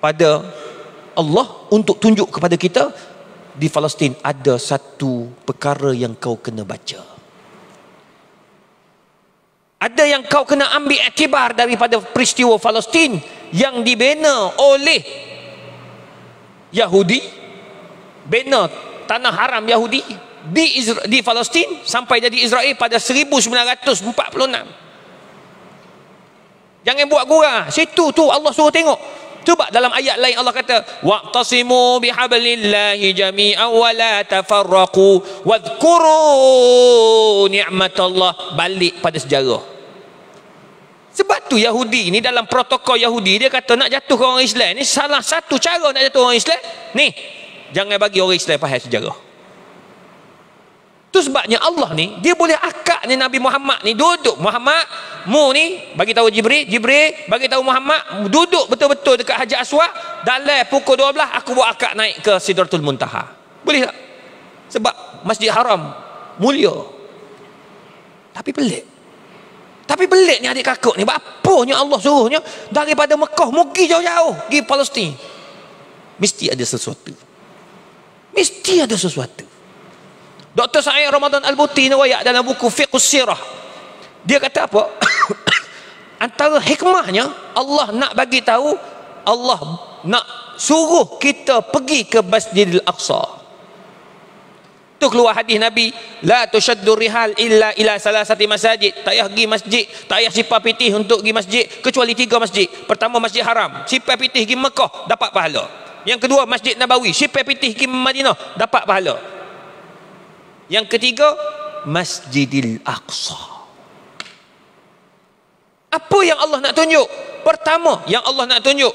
pada Allah untuk tunjuk kepada kita di Palestin ada satu perkara yang kau kena baca. Ada yang kau kena ambil akibar daripada peristiwa Palestin yang dibina oleh Yahudi bina tanah haram Yahudi di Isra- di Palestin sampai jadi Israel pada 1946. Jangan buat gurau. Situ tu Allah suruh tengok. Cuba dalam ayat lain Allah kata waqtasimu bihablillahi jami'an wa la tafarraqu wadhkuru ni'matallah balik pada sejarah. Sebab tu Yahudi ni dalam protokol Yahudi dia kata nak jatuh orang Islam ni salah satu cara nak jatuh orang Islam ni jangan bagi orang Islam faham sejarah. Tu sebabnya Allah ni dia boleh akak ni Nabi Muhammad ni duduk Muhammad mu ni bagi tahu Jibril, Jibril bagi tahu Muhammad duduk betul-betul dekat Hajar Aswad dalam pukul 12 aku buat akak naik ke Sidratul Muntaha. Boleh tak? Sebab Masjid Haram mulia. Tapi pelik. Tapi pelik ni adik kakuk ni. apa Apanya Allah suruhnya daripada Mekah mugi jauh-jauh pergi Palestin. Mesti ada sesuatu. Mesti ada sesuatu. Dr. Sa'id Ramadan Al-Buti ni wayak dalam buku Fiqh Sirah. Dia kata apa? Antara hikmahnya Allah nak bagi tahu Allah nak suruh kita pergi ke Masjidil Aqsa. Tu keluar hadis Nabi, la tushaddu rihal illa ila salasati masajid. Tak payah pergi masjid, tak payah sipah pitih untuk pergi masjid kecuali tiga masjid. Pertama Masjid Haram, sipah pitih pergi Mekah dapat pahala. Yang kedua Masjid Nabawi, sipah pitih pergi Madinah dapat pahala. Yang ketiga, Masjidil Aqsa. Apa yang Allah nak tunjuk? Pertama yang Allah nak tunjuk.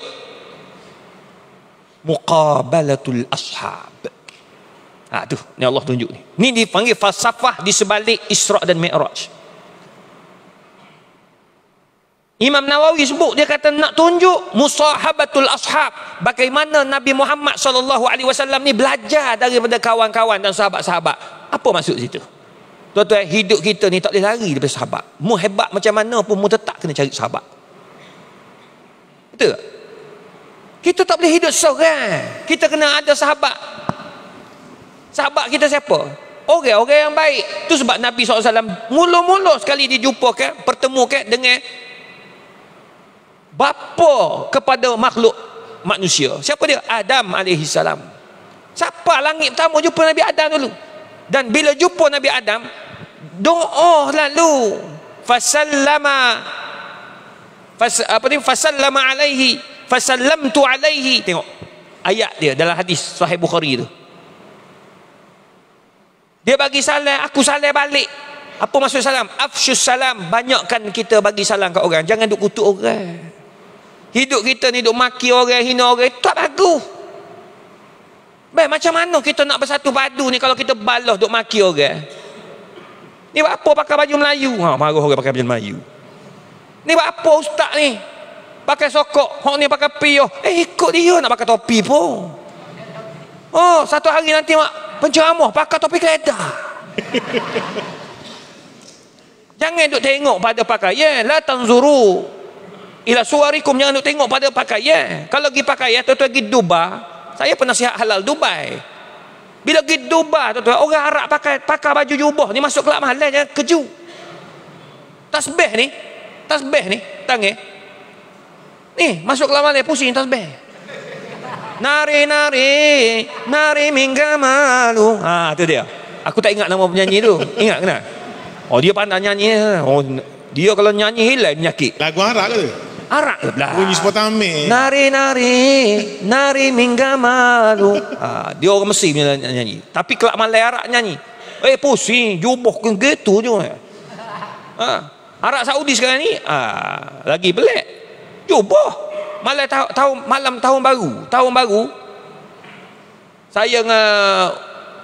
Muqabalatul Ashab. Ha, tu, ni Allah tunjuk ni. Ni dipanggil falsafah di sebalik Isra' dan Mi'raj. Imam Nawawi sebut dia kata nak tunjuk musahabatul ashab bagaimana Nabi Muhammad sallallahu alaihi wasallam ni belajar daripada kawan-kawan dan sahabat-sahabat apa maksud situ? Tuan-tuan, hidup kita ni tak boleh lari daripada sahabat. Mu hebat macam mana pun, mu tetap kena cari sahabat. Betul tak? Kita tak boleh hidup seorang. Kita kena ada sahabat. Sahabat kita siapa? Orang-orang yang baik. Itu sebab Nabi SAW mula-mula sekali bertemu ke dengan bapa kepada makhluk manusia. Siapa dia? Adam AS. Siapa langit pertama jumpa Nabi Adam dulu? dan bila jumpa Nabi Adam doa lalu fasallama fas, apa ni fasallama alaihi fasallamtu alaihi tengok ayat dia dalam hadis sahih Bukhari tu dia bagi salam aku salam balik apa maksud salam afsyus salam banyakkan kita bagi salam kat orang jangan duk kutuk orang hidup kita ni duk maki orang hina orang tak bagus Baik, macam mana kita nak bersatu padu ni kalau kita balas duk maki orang? Okay? Ni buat apa pakai baju Melayu? Ha, marah orang pakai baju Melayu. Ni buat apa ustaz ni? Pakai sokok, hok ni pakai piyo. Eh, ikut dia nak pakai topi pun. Oh, satu hari nanti mak penceramah pakai topi kereta. jangan duk tengok pada pakaian, yeah, la tanzuru ila suarikum jangan duk tengok pada pakaian. Yeah. Kalau pergi pakaian, ya, tu-tu pergi Dubai, saya sihat halal Dubai. Bila pergi Dubai, tu tuan orang Arab pakai pakai baju jubah ni masuk kelab mahal jangan keju. Tasbih ni, tasbih ni, tangih. Ni, masuk kelab mahal pusing tasbih. Nari nari nari mingga malu. Ha tu dia. Aku tak ingat nama penyanyi tu. Ingat kena. Oh dia pandai nyanyi. Ha. Oh dia kalau nyanyi hilang penyakit. Lagu Arab ke tu? arak lah. Bunyi sepatu ame. Nari nari, nari mingga malu. ah, dia orang mesti punya nyanyi. Tapi kelak malai arak nyanyi. Eh pusing, jubah kan gitu je. Ah, arak Saudi sekarang ni, ah, lagi belek. Jubah. Malai tahu, tahu, malam tahun baru. Tahun baru, saya dengan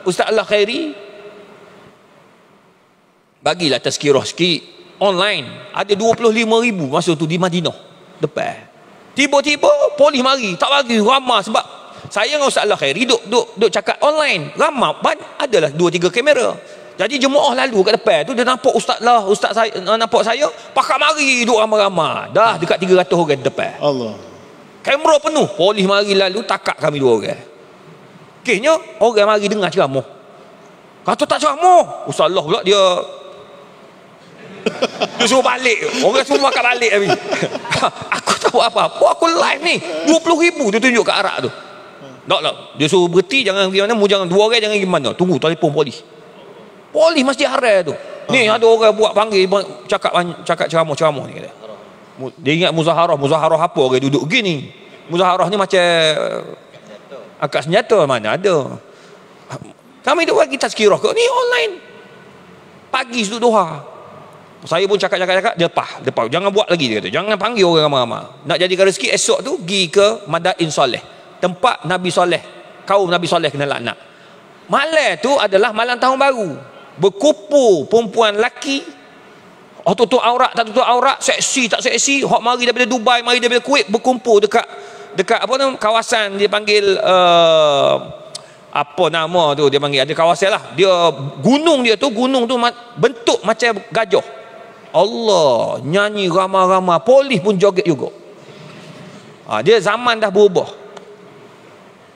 Ustaz Allah Khairi, bagilah tazkirah sikit online ada 25 ribu masa tu di Madinah depan. Tiba-tiba polis mari, tak bagi ramai sebab saya dengan Ustaz Allah Khairi duk, duk, duk cakap online ramah ban adalah 2-3 kamera jadi jemaah lalu kat depan tu dia nampak Ustaz lah Ustaz saya, eh, nampak saya pakak mari duk ramai-ramai dah dekat 300 orang depan Allah kamera penuh polis mari lalu takak kami dua orang kisnya orang mari dengar ceramah kata tak ceramah Ustaz Allah pula dia dia suruh balik Orang semua makan balik tapi Aku tak buat apa Buat oh, aku live ni 20 ribu dia tunjuk kat arak tu Tak tak Dia suruh berhenti Jangan pergi mana jangan, Dua orang jangan pergi mana Tunggu telefon polis Polis masjid haram tu Ni ah. ada orang buat panggil Cakap cakap ceramah-ceramah ni Dia ingat muzaharah Muzaharah apa orang duduk gini Muzaharah ni macam Akad senjata mana ada Kami duduk kita sekirah kot Ni online Pagi duduk doha saya pun cakap-cakap-cakap dia pah dia pah jangan buat lagi dia kata jangan panggil orang ramai-ramai nak jadikan rezeki esok tu pergi ke Madain Soleh tempat Nabi Soleh Kau Nabi Soleh kena laknak malam tu adalah malam tahun baru berkupu perempuan laki oh, tutup aurat tak tutup aurat seksi tak seksi hok mari daripada Dubai mari daripada Kuwait berkumpul dekat dekat apa nama kawasan dia panggil uh, apa nama tu dia panggil ada kawasan lah dia gunung dia tu gunung tu bentuk macam gajah Allah nyanyi ramah-ramah polis pun joget juga ha, dia zaman dah berubah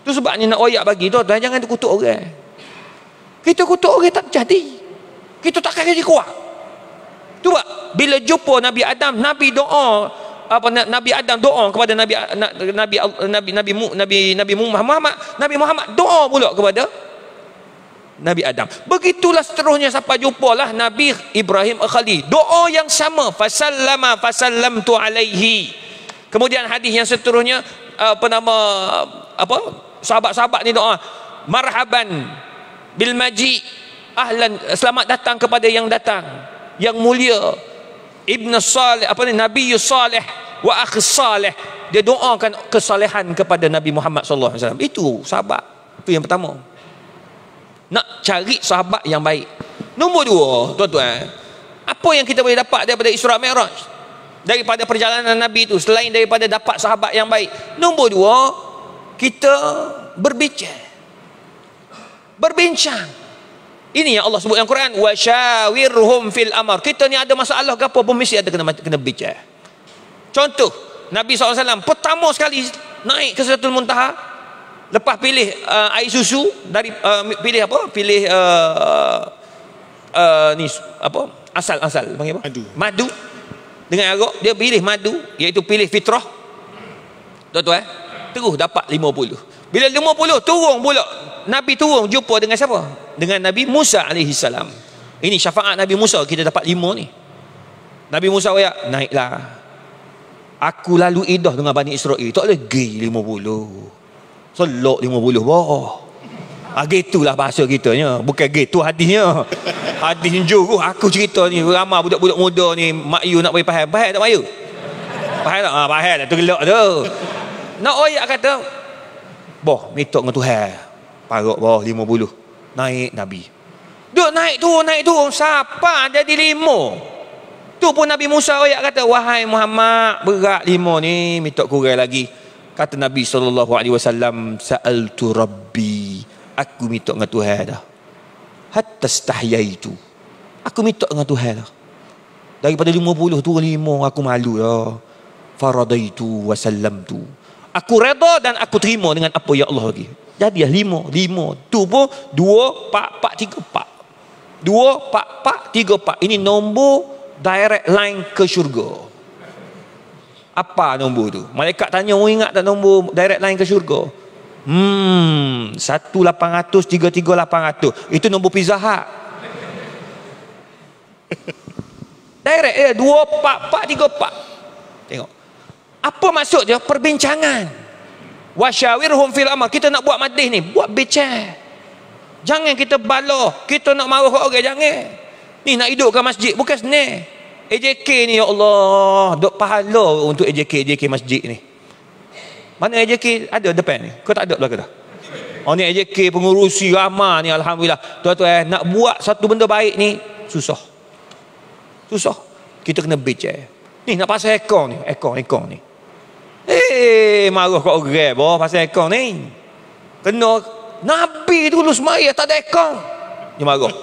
tu sebab ni nak oyak bagi tu tuan jangan kutuk orang kita kutuk orang tak jadi kita takkan jadi kuat tu buat bila jumpa Nabi Adam Nabi doa apa Nabi Adam doa kepada Nabi Nabi Nabi Nabi Nabi, Nabi, Nabi Muhammad Nabi Muhammad doa pula kepada Nabi Adam. Begitulah seterusnya sampai jumpalah Nabi Ibrahim Al-Khali. Doa yang sama. Fasallama tu alaihi. Kemudian hadis yang seterusnya apa nama apa sahabat-sahabat ni doa marhaban bil maji ahlan selamat datang kepada yang datang yang mulia ibn salih apa ni nabi salih wa akh salih dia doakan kesalehan kepada nabi Muhammad SAW. itu sahabat itu yang pertama nak cari sahabat yang baik. Nombor dua, tuan-tuan, eh, apa yang kita boleh dapat daripada Isra Mi'raj? Daripada perjalanan Nabi itu, selain daripada dapat sahabat yang baik. Nombor dua, kita berbincang. Berbincang. Ini yang Allah sebut dalam Quran, wasyawirhum fil amar. Kita ni ada masalah ke apa pun mesti ada kena kena bincang. Contoh, Nabi SAW pertama sekali naik ke Sidratul Muntaha, lepas pilih uh, air susu dari uh, pilih apa pilih uh, uh, ni apa asal asal panggil apa madu madu dengan arak dia pilih madu iaitu pilih fitrah tuan-tuan eh? terus dapat 50 bila 50 turun pula nabi turun jumpa dengan siapa dengan nabi Musa alaihi salam ini syafaat nabi Musa kita dapat 5 ni nabi Musa waya naiklah aku lalu idah dengan bani Israel tak boleh gay 50 Selok lima puluh bawah. Ha, ah, gitulah bahasa kitanya. Bukan gitu hadisnya. Hadis juru aku cerita ni. Ramai budak-budak muda ni. Mak you nak beri pahal. Pahal tak mak you? Pahal tak? Ha, ah, pahal lah. Tergelok tu. Nak no, oyak kata. Boh, mitok dengan Tuhan. Parok bawah lima Naik Nabi. Duk naik tu, naik tu Siapa jadi lima? Tu pun Nabi Musa oyak kata. Wahai Muhammad. Berat lima ni. Mitok kurang lagi kata Nabi sallallahu alaihi wasallam sa'altu rabbi aku minta dengan Tuhan dah hatta stahyaitu aku minta dengan Tuhan dah daripada puluh tu 5 aku malu dah faradaitu Wasallam tu, aku redha dan aku terima dengan apa ya Allah lagi jadi ya 5 5 tu pun dua, pak, pak, tiga, pak, dua, pak, pak, tiga, pak. ini nombor direct line ke syurga apa nombor tu? Malaikat tanya, oh ingat tak nombor direct line ke syurga? Hmm, 1-800-33-800. Itu nombor pizza hak. direct dia, 2 4 4 3 4 Tengok. Apa maksud dia? Perbincangan. Wasyawirhum fil amal. Kita nak buat madih ni, buat bincang. Jangan kita balah. Kita nak marah orang, okay, jangan. Ni nak hidupkan masjid, bukan senang. AJK ni ya Allah, dok pahala untuk AJK AJK masjid ni. Mana AJK ada depan ni? Kau tak ada belakang dah. Oh ni AJK pengurusi ramah ni alhamdulillah. Tuan-tuan eh, nak buat satu benda baik ni susah. Susah. Kita kena bitch eh. Ni nak pasal ekor ni, ekor ekor ni. Eh, marah kau grab oh pasal ekor ni. Kena Nabi dulu semaya tak ada ekor. Dia marah.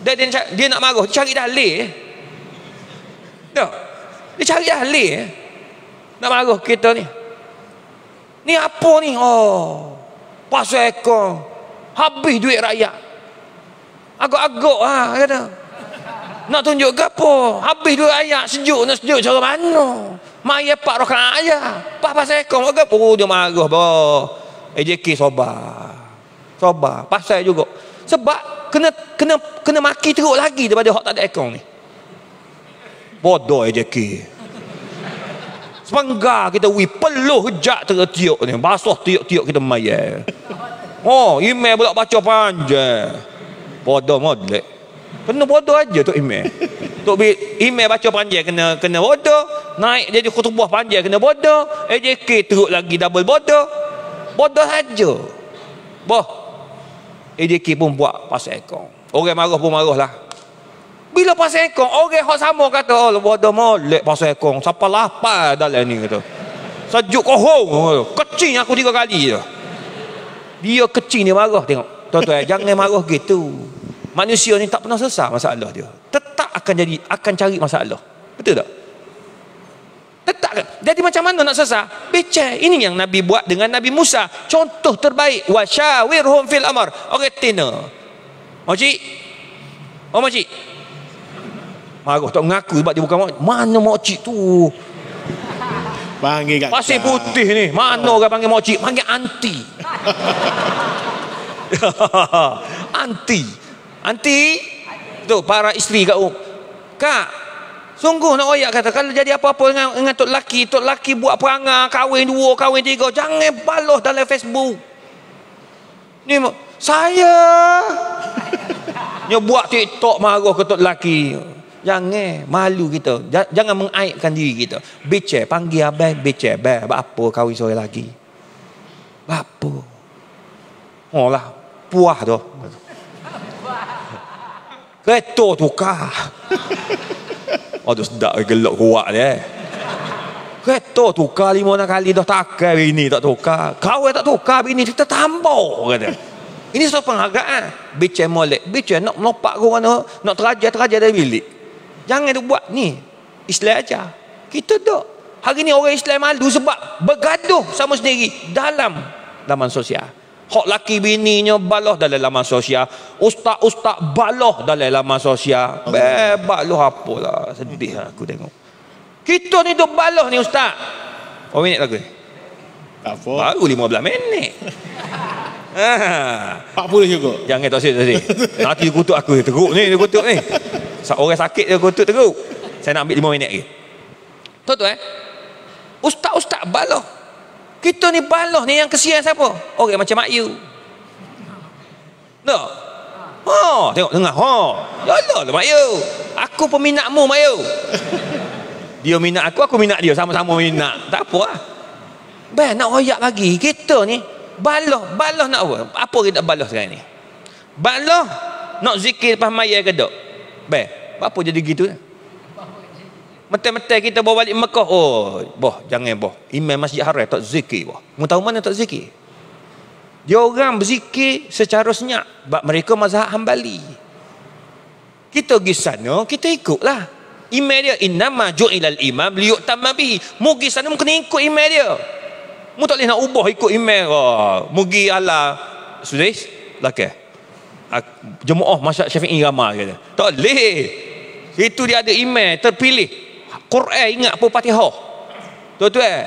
Dia, dia, dia nak marah, cari dalil eh. Tak. Dia cari ahli eh. Nak marah kita ni. Ni apa ni? Oh. Pasal ekor. Habis duit rakyat. Agak-agak ha, kata. Nak tunjuk ke apa? Habis duit rakyat sejuk nak sejuk cara mana? Mayat pak rokan aja. Pas pasal ekor agak apa? Oh, dia marah ba. Eh, AJK sobat. Sobat. Pasal juga. Sebab kena kena kena maki teruk lagi daripada hak tak ada ekor ni bodoh eh, je ki. Sepengga kita wi peluh hejak tertiuk ni. Basuh tiuk-tiuk kita maya. Eh. Oh, email pula baca panjang. Bodoh modlek. Kena bodoh aja tu email. Tu bi email baca panjang kena kena bodoh. Naik jadi khutbah panjang kena bodoh. Eh, AJK teruk lagi double bodoh. Bodoh aja. Boh. AJK pun buat pasal ekor. Orang marah pun lah. Bila pasal ekong, orang okay, sama kata, "Oh, bodoh molek pasal ekong. Siapa lapar dalam ni kata. Sejuk kohong. Oh, kecing aku tiga kali je. Dia kecing dia marah tengok. Tuan-tuan, jangan marah gitu. Manusia ni tak pernah selesai masalah dia. Tetap akan jadi akan cari masalah. Betul tak? Tetap. Jadi macam mana nak selesai? Becek. Ini yang Nabi buat dengan Nabi Musa. Contoh terbaik. Wasyawirhum fil amar. Orang okay, tina. Makcik. Oh makcik. Marah tak mengaku sebab dia bukan mak. Mana mak cik tu? Panggil kat. Pasir putih ni. Mana orang panggil mak cik? Panggil anti. anti. Anti. Tu para isteri kat um. Kak, sungguh nak royak kata kalau jadi apa-apa dengan dengan tok laki, tok laki buat perangah, kahwin dua, kahwin tiga, jangan baloh dalam Facebook. Ni saya. Ni buat TikTok marah ke tok laki. Jangan eh, malu kita. Jangan mengaibkan diri kita. Bece panggil abang, bece abang. Apa, apa kahwin lagi? Apa? Oh lah, puah tu. Kereta tukar. Aduh sedap gelok kuat dia. Eh? Kereta tukar lima nak kali dah tak takkan bini tak tukar. Kau tak tukar bini kita tambah kata. Ini sebuah penghargaan. Bicara molek. Bicara nak melompat ke mana. Nak terajar-terajar dari bilik. Jangan duk buat ni. Islam aja. Kita duk. Hari ni orang Islam malu sebab bergaduh sama sendiri dalam laman sosial. Hak laki bininya baloh dalam laman sosial. Ustaz-ustaz baloh dalam laman sosial. Bebak lu apalah. Sedih lah aku tengok. Kita ni duk baloh ni ustaz. Berapa minit lagi? Baru 15 minit. Ha. Ah. 40 juga. Jangan toksik tadi. Nanti dia kutuk aku teruk ni dia kutuk ni. Orang sakit dia kutuk teruk. Saya nak ambil 5 minit lagi. Tu tu eh. Ustaz-ustaz baloh. Kita ni baloh ni yang kesian siapa? Orang macam Mak Yu. No. Ha, oh, tengok tengah. Ha. Oh. Yalah lah Mak Aku peminatmu Mak Yu. Dia minat aku, aku minat dia. Sama-sama minat. Tak apa lah. Baik, nak royak lagi. Kita ni, Balah, balah nak apa? Apa kita nak balah sekarang ni? Balah nak zikir lepas maya ke tak? Baik, apa jadi gitu? Mata-mata kita bawa balik Mekah. Oh, boh, jangan boh. Imam Masjid Haram tak zikir. Boh. Mu tahu mana tak zikir? Dia orang berzikir secara senyap. Sebab mereka mazhab hambali. Kita pergi sana, kita ikutlah. Imam dia, innama ju'ilal imam liyuk tamabihi. Mu pergi sana, mu kena ikut imam dia. Mu tak boleh nak ubah ikut email ke. Mugi ala, Sudis. Laki. Ah, jemaah masyarakat syafi'i ramah. Kata. Tak boleh. Itu dia ada email terpilih. Quran ingat apa patihah. Tuan-tuan. Eh?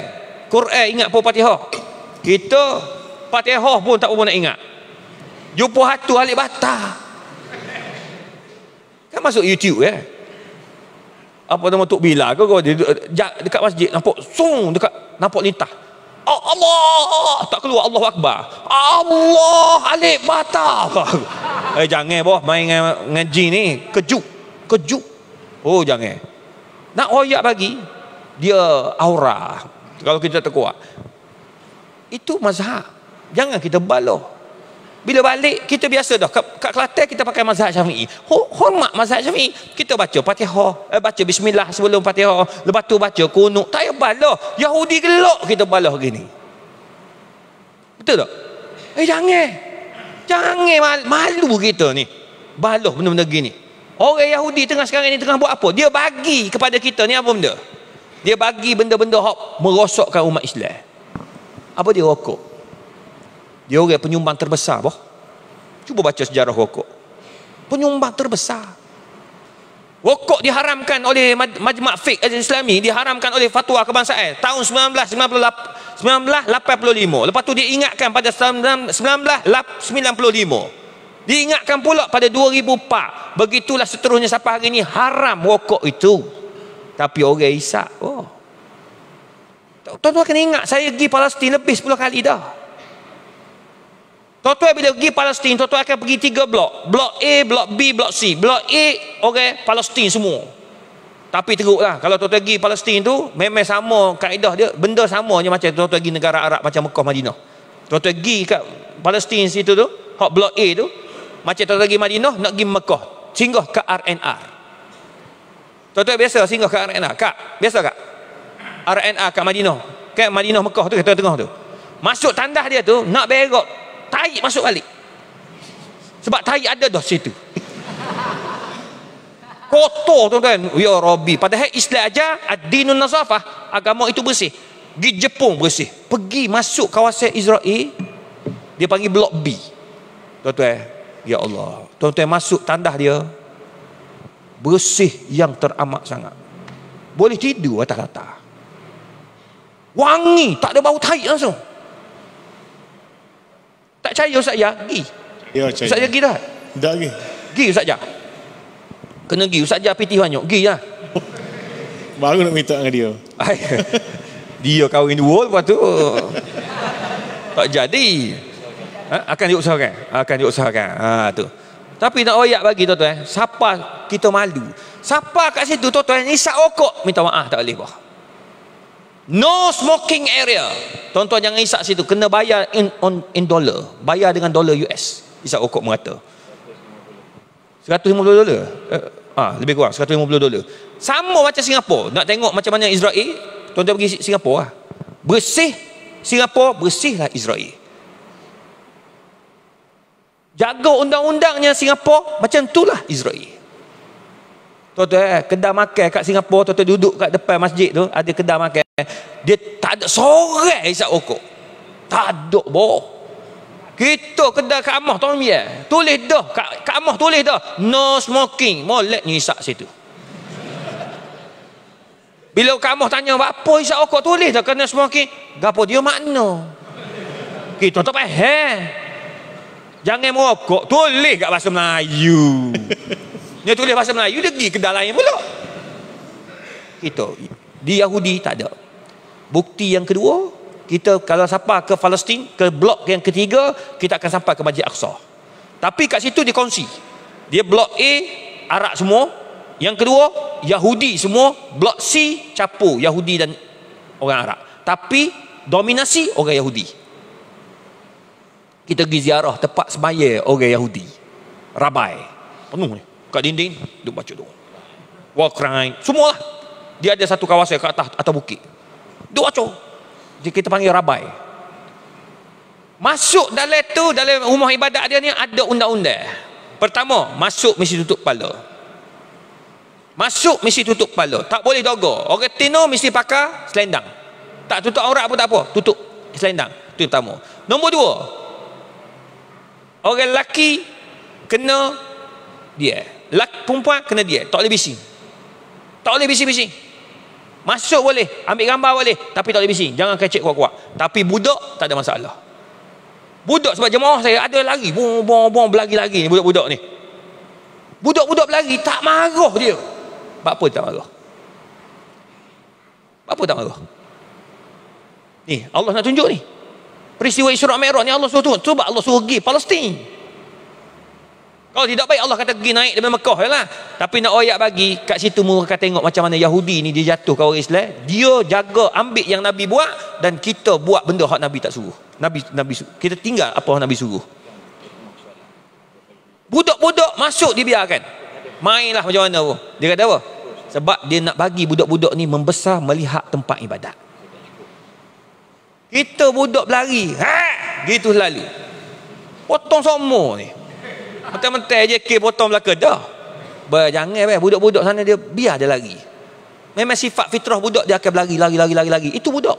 Quran ingat apa patihah. Kita patihah pun tak apa nak ingat. Jumpa hatu alik batah. Kan masuk YouTube ya. Eh? Apa nama Tok Bila ke kau dekat masjid nampak sung dekat nampak lintah. Allah tak keluar Allah Akbar Allah alik mata eh jangan boh main dengan jin ni kejuk kejuk oh jangan nak royak bagi dia aura kalau kita terkuat itu mazhab jangan kita baloh bila balik kita biasa dah kat, kat Kelantan kita pakai mazhab Syafi'i. Hormat mazhab Syafi'i. Kita baca Fatihah, eh, baca bismillah sebelum Fatihah, lepas tu baca kunut. Tak payah balah. Yahudi gelak kita baloh gini. Betul tak? Eh jangan. Eh. Jangan eh. mal, malu kita ni. Baloh benda-benda gini. Orang Yahudi tengah sekarang ni tengah buat apa? Dia bagi kepada kita ni apa benda? Dia bagi benda-benda hak merosakkan umat Islam. Apa dia rokok? Dia orang penyumbang terbesar boh. Cuba baca sejarah rokok. Penyumbang terbesar. Wokok diharamkan oleh majmuk fik Islami, diharamkan oleh fatwa kebangsaan tahun 1998 1985. Lepas tu dia ingatkan pada 1995. Diingatkan pula pada 2004. Begitulah seterusnya sampai hari ini haram wokok itu. Tapi orang isak. Oh. Tuan-tuan kena ingat saya pergi Palestin lebih 10 kali dah. Tuan-tuan bila pergi Palestin, tuan-tuan akan pergi tiga blok. Blok A, blok B, blok C. Blok A, okay, Palestin semua. Tapi teruklah kalau tuan-tuan pergi Palestin tu, memang sama kaedah dia, benda sama je macam tuan-tuan pergi negara Arab macam Mekah Madinah. Tuan-tuan pergi kat Palestin situ tu, hot blok A tu, macam tuan-tuan pergi Madinah nak pergi Mekah, singgah ke RNR. Tuan-tuan biasa singgah ke RNR. Kak, biasa kak? RNR kat Madinah. Kan Madinah Mekah tu kat tengah-tengah tu. Masuk tandas dia tu nak berak tarik masuk balik. Sebab tarik ada dah situ. Kotor tu kan? Ya Rabbi. Padahal Islam aja ad-dinun nazafah. Agama itu bersih. Di Jepun bersih. Pergi masuk kawasan Israel. Dia panggil blok B. Tuan-tuan. Ya Allah. Tuan-tuan masuk tandas dia. Bersih yang teramat sangat. Boleh tidur atas-atas. Wangi. Tak ada bau tahi langsung. Tak percaya Ustaz Yah? Pergi. Ya, percaya. Ustaz Yah ya, pergi tak? Tak pergi. Pergi Ustaz Yah. Kena gih Ustaz Yah piti banyak. Pergi lah. Ya. Baru nak minta dengan dia. dia kahwin dua lepas tu. tak jadi. Ha? Akan diusahakan. Akan diusahakan. Ha, tu. Tapi nak royak bagi tuan-tuan. Eh. Siapa kita malu. Siapa kat situ tuan-tuan. Isak okok. Minta maaf tak boleh. Bah. No smoking area. Tuan-tuan jangan isap situ. Kena bayar in, on, in dollar. Bayar dengan dollar US. Isap okok merata. 150 dolar. Uh, ah, lebih kurang 150 dolar. Sama macam Singapura. Nak tengok macam mana Israel? Tonton pergi Singapura lah. Bersih Singapura, bersihlah Israel. Jaga undang-undangnya Singapura, macam itulah Israel. Tuan-tuan eh, kedai makan kat Singapura, tuan-tuan duduk kat depan masjid tu, ada kedai makan. Dia tak ada sore isap rokok. Tak ada boh. Kita kedai kat Amah tuan ya. Tulis dah kat, kat Amah tulis dah, no smoking, molek ni isap situ. Bila kat Amah tanya, "Apa isap rokok tulis dah kena smoking?" Gapo dia makna? Kita tak faham. Jangan merokok, tulis kat bahasa Melayu dia tulis bahasa Melayu dia pergi kedai lain pula kita di Yahudi tak ada bukti yang kedua kita kalau sampai ke Palestin ke blok yang ketiga kita akan sampai ke majid Aqsa tapi kat situ dia dia blok A Arab semua yang kedua Yahudi semua blok C capur Yahudi dan orang Arab tapi dominasi orang Yahudi kita pergi ziarah tempat sembahyang orang Yahudi Rabai penuh ni kat dinding, duk baca doa. Wah, semua lah. Dia ada satu kawasan kat atas, atas bukit. Duk baca. Jadi kita panggil rabai. Masuk dalam tu, dalam rumah ibadat dia ni, ada undang-undang. Pertama, masuk mesti tutup kepala. Masuk mesti tutup kepala. Tak boleh dogo. Orang Tino mesti pakai selendang. Tak tutup aurat pun tak apa. Tutup selendang. Itu pertama. Nombor dua. Orang lelaki kena dia. Yeah. Laki, perempuan kena diet. Tak boleh bising. Tak boleh bising-bising. Masuk boleh. Ambil gambar boleh. Tapi tak boleh bising. Jangan kecek kuat-kuat. Tapi budak tak ada masalah. Budak sebab jemaah saya ada lari. Buang-buang berlari-lari ni budak-budak ni. Budak-budak berlari tak marah dia. Sebab apa dia tak marah? Sebab apa dia tak marah? Ni Allah nak tunjuk ni. Peristiwa Isra merah ni Allah suruh turun. Sebab Allah suruh pergi Palestin. Kalau tidak baik Allah kata pergi naik dari Mekah jelah. Ya Tapi nak oyak bagi kat situ kata tengok macam mana Yahudi ni dia jatuh Kau Islam. Dia jaga ambil yang Nabi buat dan kita buat benda hak Nabi tak suruh. Nabi Nabi kita tinggal apa yang Nabi suruh. Budak-budak masuk dibiarkan. Mainlah macam mana pun. Dia kata apa? Sebab dia nak bagi budak-budak ni membesar melihat tempat ibadat. Kita budak berlari. Ha! Gitu selalu. Potong semua ni. Mentang-mentang je ke potong belaka dah. Baik jangan baik budak-budak sana dia biar dia lari. Memang sifat fitrah budak dia akan berlari lari lari lari lari. Itu budak.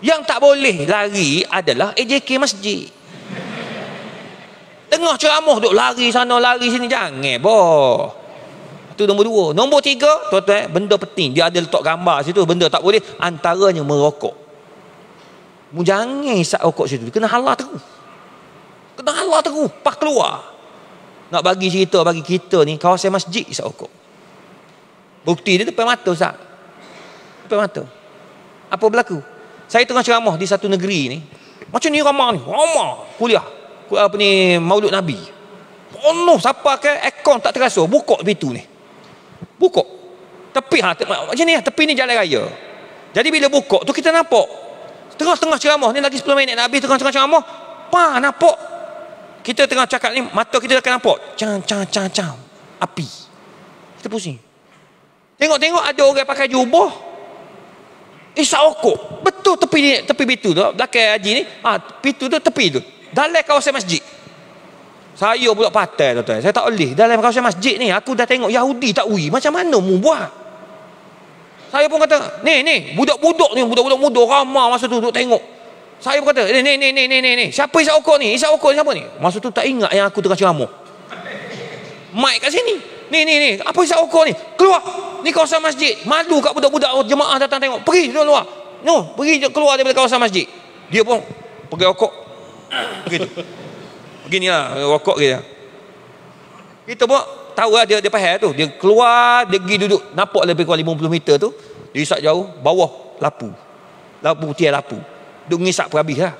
Yang tak boleh lari adalah AJK masjid. Tengah ceramah duk lari sana lari sini jangan boh. Itu nombor dua. Nombor tiga, tuan-tuan, eh, benda penting. Dia ada letak gambar situ, benda tak boleh. Antaranya merokok. Mu jangan rokok situ. Kena halah teruk. Kena halah teruk. Pak keluar nak bagi cerita bagi kita ni kawasan masjid Ustaz Okok. Bukti dia depan mata Ustaz. Depan mata. Apa berlaku? Saya tengah ceramah di satu negeri ni. Macam ni ramah ni. Ramah. Kuliah. Apa ni maulud Nabi. Penuh siapa ke ekon tak terasa. Buka pintu ni. Buka. Tepi ha, te, macam ni ha, Tepi ni jalan raya. Jadi bila buka tu kita nampak. Tengah-tengah ceramah ni lagi 10 minit Nabi tengah-tengah ceramah. Pa nampak kita tengah cakap ni mata kita akan nampak cang cang cang cang api kita pusing tengok-tengok ada orang pakai jubah isak eh, okok betul tepi ni tepi pintu tu belakang haji ni ha, pintu tu tepi tu dalam kawasan masjid saya pula patah tuan Saya tak boleh. Dalam kawasan masjid ni, aku dah tengok Yahudi tak ui. Macam mana mu buat? Saya pun kata, ni, ni. Budak-budak ni, budak-budak muda ramah masa tu duduk tengok. Saya berkata, ni, eh, ni, ni, ni, ni, ni, ni. Siapa Isak Okok ni? Isak Okok ni siapa ni? Masa tu tak ingat yang aku tengah ceramah. Mike kat sini. Ni, ni, ni. Apa Isak Okok ni? Keluar. Ni kawasan masjid. Madu kat budak-budak jemaah datang tengok. Pergi, keluar. luar. No, pergi keluar daripada kawasan masjid. Dia pun pergi okok. Begitu. Beginilah, okok dia. Kita pun tahu lah dia, dia pahal tu. Dia keluar, dia pergi duduk. Nampak lebih kurang 50 meter tu. Dia isap jauh, bawah, lapu. Lapu, tiada lapu duk ngisap perhabis lah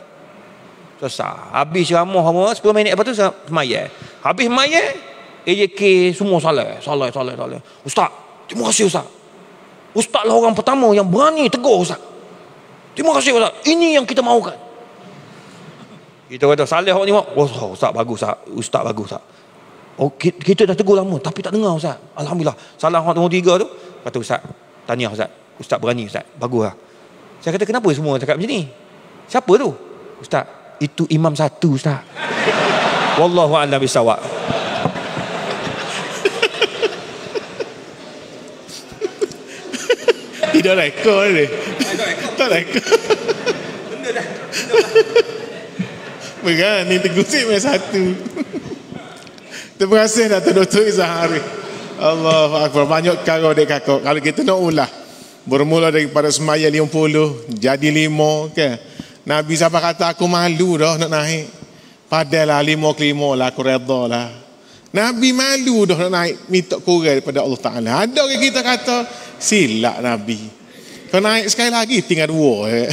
susah habis ramah 10 minit lepas tu semaya habis semaya AJK semua salah salah salah salah ustaz terima kasih ustaz ustaz lah orang pertama yang berani tegur ustaz terima kasih ustaz ini yang kita mahukan kita kata salah orang ni mak oh, ustaz bagus ustaz ustaz bagus ustaz oh, kita, dah tegur lama tapi tak dengar ustaz Alhamdulillah salah orang nombor tiga tu kata ustaz tanya ustaz ustaz berani ustaz bagus lah saya kata kenapa semua cakap macam ni Siapa tu? Ustaz, itu imam satu ustaz. Wallahu a'lam bisawab. Tidak rekod ni. Tak rekod. Benda dah. Berani tegur si imam satu. Terima kasih Dr. Dr. Izahari. Allah Akbar. Banyak kakak dek kakak. Kalau kita nak ulah. Bermula daripada semaya 50. Jadi 5. Okay. Nabi siapa kata aku malu dah nak naik. Padahal lima kelima lah aku redha lah. Nabi malu dah nak naik minta kurang daripada Allah Ta'ala. Ada orang kita kata silap Nabi. Kau naik sekali lagi tinggal dua. Eh.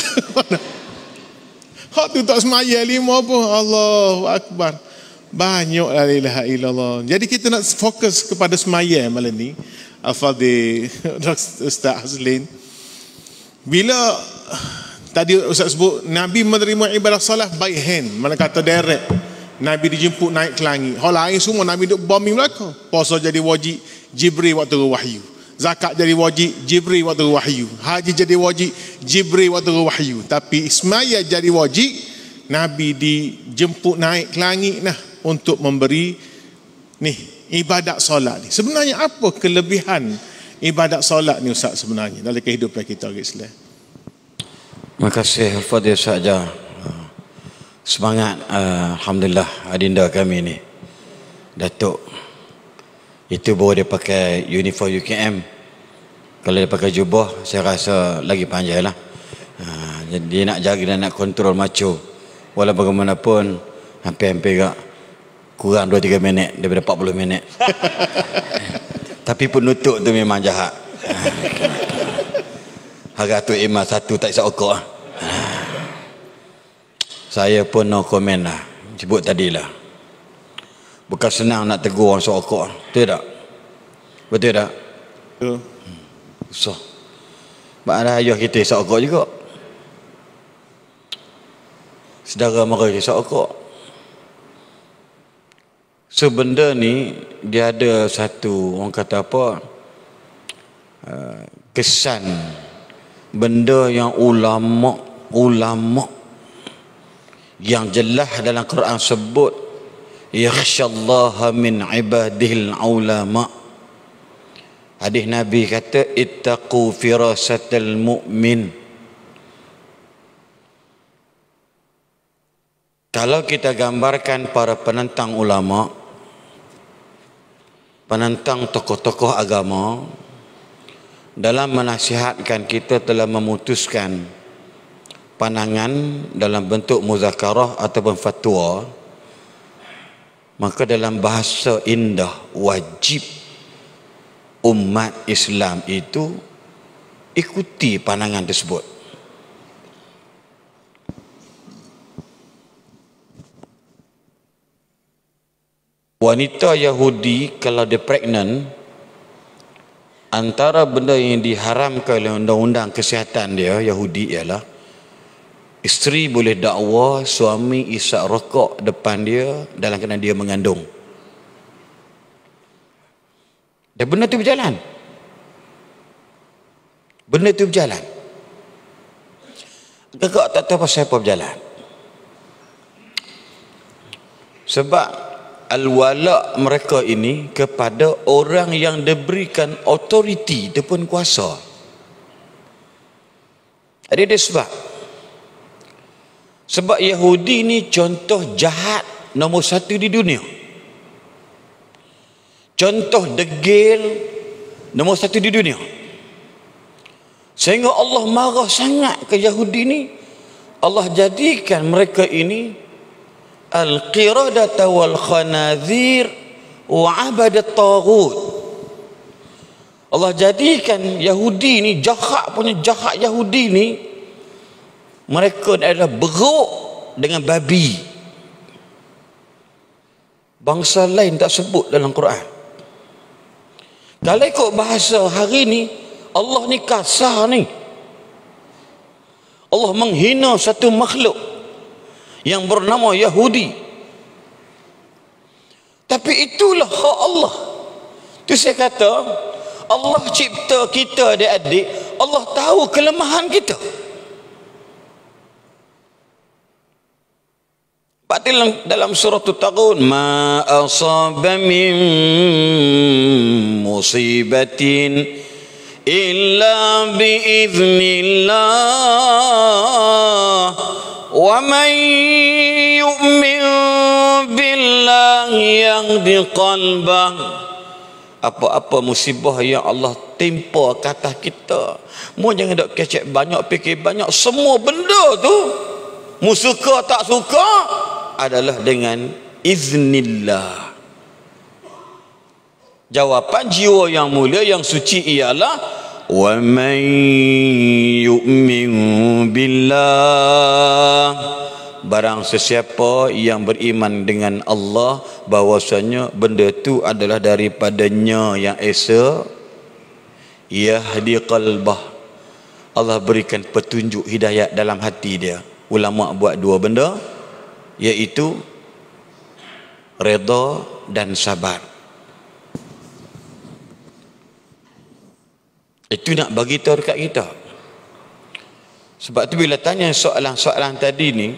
Hak tu tak semaya lima pun. Allah Akbar. Banyak lah, la ilaha illallah. Jadi kita nak fokus kepada semaya malam ni. Afadi Ustaz Azlin. Bila Tadi Ustaz sebut Nabi menerima ibadah salaf by hand. Mana kata direct. Nabi dijemput naik ke langit. Hal lain semua Nabi duk bombing belaka. Puasa jadi wajib Jibril waktu wahyu. Zakat jadi wajib Jibril waktu wahyu. Haji jadi wajib Jibril waktu wahyu. Tapi Ismail jadi wajib Nabi dijemput naik ke langit nah untuk memberi nih ibadat solat ni. Sebenarnya apa kelebihan ibadat solat ni Ustaz sebenarnya dalam kehidupan kita orang Islam? Terima kasih Al-Fadhil Sahaja Semangat Alhamdulillah Adinda kami ni Datuk Itu baru dia pakai uniform UKM Kalau dia pakai jubah Saya rasa lagi panjang lah Jadi nak jaga dan nak kontrol macho Walau bagaimanapun Hampir-hampir gak Kurang 2-3 minit daripada 40 minit Tapi pun penutup tu memang jahat Harga tu Imah satu tak isap okok lah Ah. saya pun no comment lah sebut tadilah bukan senang nak tegur orang sokok betul tak betul tak betul hmm. so maknanya ayah kita sokok juga sedara mara kita sokok so benda ni dia ada satu orang kata apa ah, kesan benda yang ulama' ulama yang jelas dalam Quran sebut yakhshallaha min ibadil ulama hadis nabi kata ittaqu firasatal mu'min kalau kita gambarkan para penentang ulama penentang tokoh-tokoh agama dalam menasihatkan kita telah memutuskan pandangan dalam bentuk muzakarah ataupun fatwa maka dalam bahasa indah wajib umat Islam itu ikuti pandangan tersebut wanita Yahudi kalau dia pregnant antara benda yang diharamkan oleh undang-undang kesihatan dia Yahudi ialah Isteri boleh dakwa suami isak rokok depan dia dalam kena dia mengandung. Dan benda tu berjalan. Benda tu berjalan. Kakak tak tahu pasal apa berjalan. Sebab al mereka ini kepada orang yang diberikan otoriti dia kuasa. Jadi dia sebab sebab Yahudi ni contoh jahat nombor satu di dunia. Contoh degil nombor satu di dunia. Sehingga Allah marah sangat ke Yahudi ni. Allah jadikan mereka ini al qiradat wal khanazir wa abad at Allah jadikan Yahudi ni jahat punya jahat Yahudi ni mereka adalah beruk dengan babi bangsa lain tak sebut dalam Quran kalau ikut bahasa hari ini Allah ni kasar ni Allah menghina satu makhluk yang bernama Yahudi tapi itulah hak Allah tu saya kata Allah cipta kita adik-adik Allah tahu kelemahan kita kita Pakti dalam, dalam surah Tutaqun Ma asaba min musibatin Illa biiznillah Wa man yu'min billah yang diqalbah apa-apa musibah yang Allah timpa kata kita. Mu jangan dok kecek banyak pikir banyak semua benda tu. Mu suka tak suka, adalah dengan iznillah jawapan jiwa yang mulia yang suci ialah wa man yu'min billah barang sesiapa yang beriman dengan Allah bahwasanya benda itu adalah daripadanya yang esa yahdi qalbah Allah berikan petunjuk hidayah dalam hati dia ulama buat dua benda yaitu redho dan sabar. Itu nak bagi tahu dekat kita. Sebab tu bila tanya soalan-soalan tadi ni,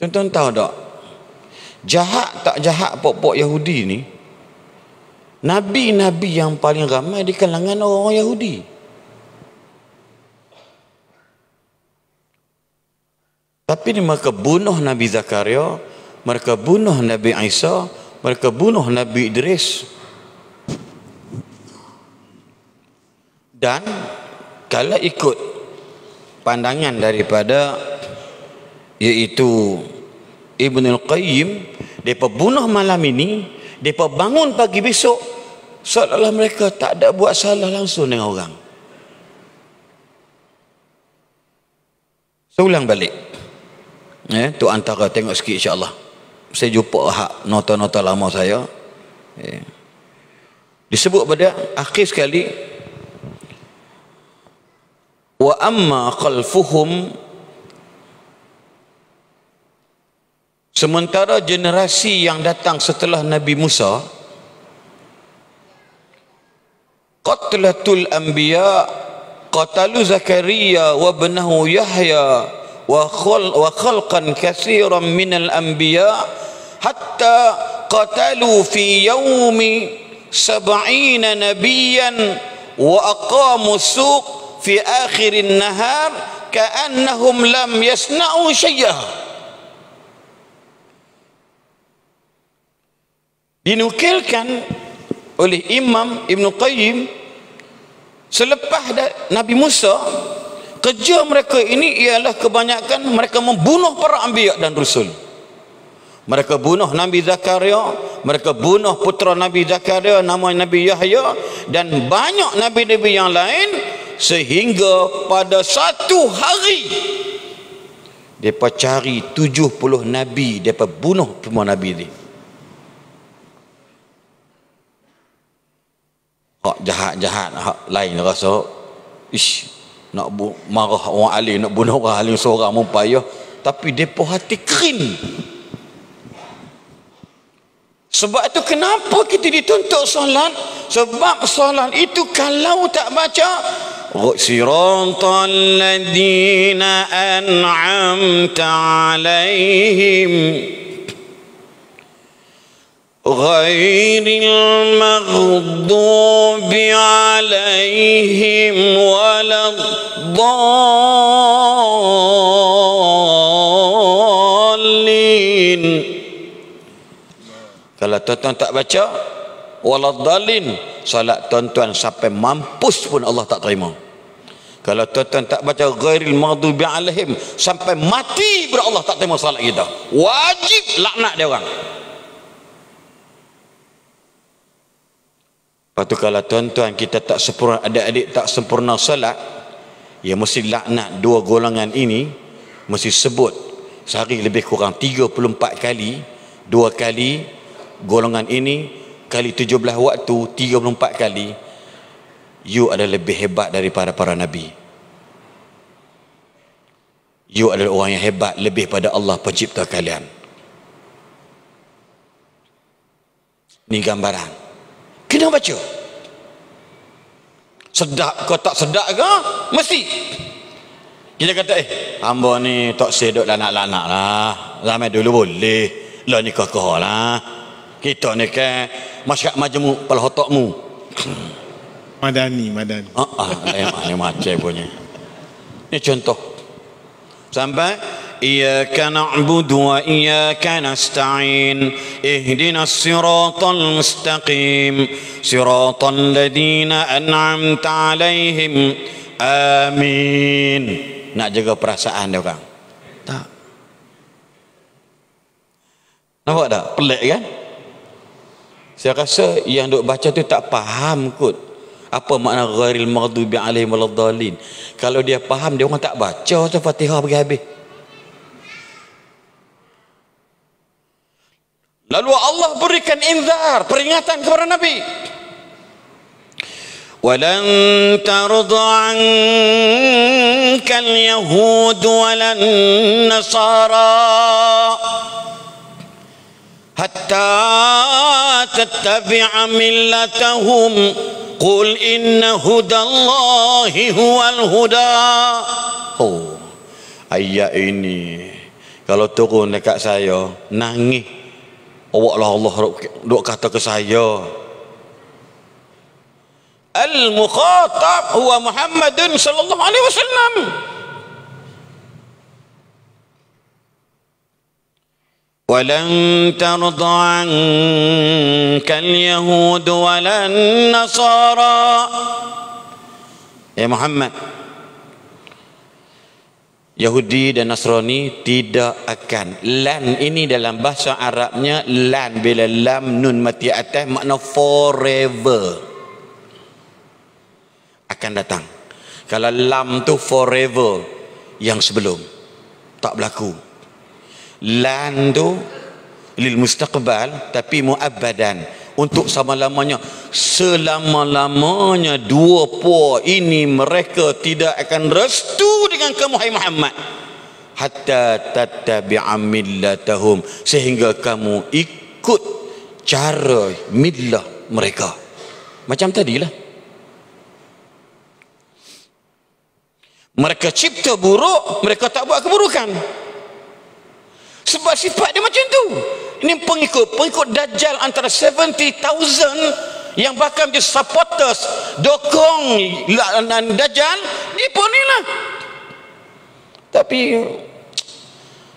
tuan-tuan tahu tak? Jahat tak jahat pokok Yahudi ni, Nabi-Nabi yang paling ramai di kalangan orang-orang Yahudi. Tapi mereka bunuh Nabi Zakaria, mereka bunuh Nabi Isa, mereka bunuh Nabi Idris. Dan kalau ikut pandangan daripada iaitu Ibn Al-Qayyim, mereka bunuh malam ini, mereka bangun pagi besok, seolah-olah mereka tak ada buat salah langsung dengan orang. Saya ulang balik eh, tu antara tengok sikit insyaAllah saya jumpa hak nota-nota lama saya eh. disebut pada akhir sekali wa amma khalfuhum sementara generasi yang datang setelah Nabi Musa qatlatul anbiya qatalu zakaria wa ibnahu yahya وخلقا كثيرا من الأنبياء حتى قتلوا في يوم سبعين نبيا وأقاموا السوق في آخر النهار كأنهم لم يصنعوا شيئا dinukilkan oleh Imam Ibn Qayyim selepas Nabi Musa kerja mereka ini ialah kebanyakan mereka membunuh para ambiyak dan rusul mereka bunuh Nabi Zakaria mereka bunuh putera Nabi Zakaria nama Nabi Yahya dan banyak Nabi-Nabi yang lain sehingga pada satu hari mereka cari 70 Nabi mereka bunuh semua Nabi ini hak jahat-jahat hak lain rasa ish nak bu- marah orang alim nak bunuh orang alim seorang pun payah tapi depa hati kering sebab itu kenapa kita dituntut solat sebab solat itu kalau tak baca siratal ladina an'amta alaihim غير المغضوب عليهم ولا الضالين kalau tuan-tuan tak baca wala dalin solat tuan-tuan sampai mampus pun Allah tak terima kalau tuan-tuan tak baca ghairil maghdubi alaihim sampai mati pun Allah tak terima salat kita wajib laknat dia orang Lepas tu kalau tuan-tuan kita tak sempurna, adik-adik tak sempurna solat, ya mesti laknat dua golongan ini, mesti sebut sehari lebih kurang 34 kali, dua kali golongan ini, kali 17 waktu, 34 kali, you ada lebih hebat daripada para nabi. You adalah orang yang hebat lebih pada Allah pencipta kalian. Ini Gambaran kena baca sedap ke tak sedap ke mesti kita kata eh hamba ni tak sedok dan nak lanak lah ramai dulu boleh lah ni kakak lah kita ni ke masyarakat majemuk pala otakmu madani madani ah, ah, eh, macam punya ni contoh sampai إياك نعبد وإياك نستعين إهدنا الصراط المستقيم صراط الذين أنعمت عليهم آمين nak jaga perasaan dia orang tak nampak tak pelik kan saya rasa yang duk baca tu tak faham kot apa makna gharil maghdubi alaihim waladhalin kalau dia faham dia orang tak baca tu fatihah bagi habis Lalu Allah berikan inzar, peringatan kepada Nabi. ولن ترضى عنك اليهود ولا النصارى حتى تتبع ملتهم قل إن هدى الله هو huda. oh. ayat ini kalau turun dekat saya nangis Awaklah Allah duk kata ke saya. Al-mukhatab huwa Muhammadun sallallahu alaihi wasallam. ولن ترضى عنك اليهود ولا النصارى يا محمد Yahudi dan Nasrani tidak akan lan ini dalam bahasa Arabnya lan bila lam nun mati atas makna forever akan datang kalau lam tu forever yang sebelum tak berlaku lan tu lil mustaqbal tapi muabadan untuk selama-lamanya selama-lamanya dua puak ini mereka tidak akan restu dengan kamu hai Muhammad hatta tattabi'a millatahum sehingga kamu ikut cara millah mereka macam tadilah mereka cipta buruk mereka tak buat keburukan sebab sifat dia macam tu ini pengikut, pengikut Dajjal antara 70,000 yang bahkan menjadi supporters, dokong dan Dajjal, ni pun inilah. Tapi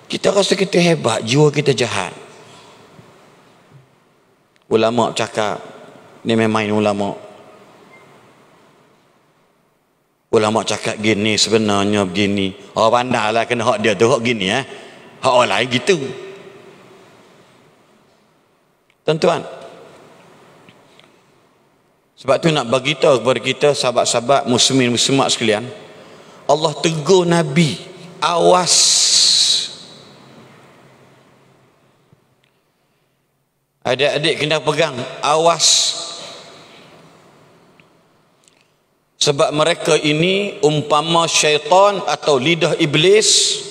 kita rasa kita hebat, jiwa kita jahat. Ulama cakap, ni main-main ulama. Ulama cakap gini sebenarnya begini. Oh pandai lah kena hak dia tu, hak gini eh. Hak orang lain Gitu. Tuan-tuan. Sebab tu nak beritahu kepada kita sahabat-sahabat muslimin muslimat sekalian. Allah tegur Nabi. Awas. Adik-adik kena pegang. Awas. Sebab mereka ini umpama syaitan atau lidah iblis.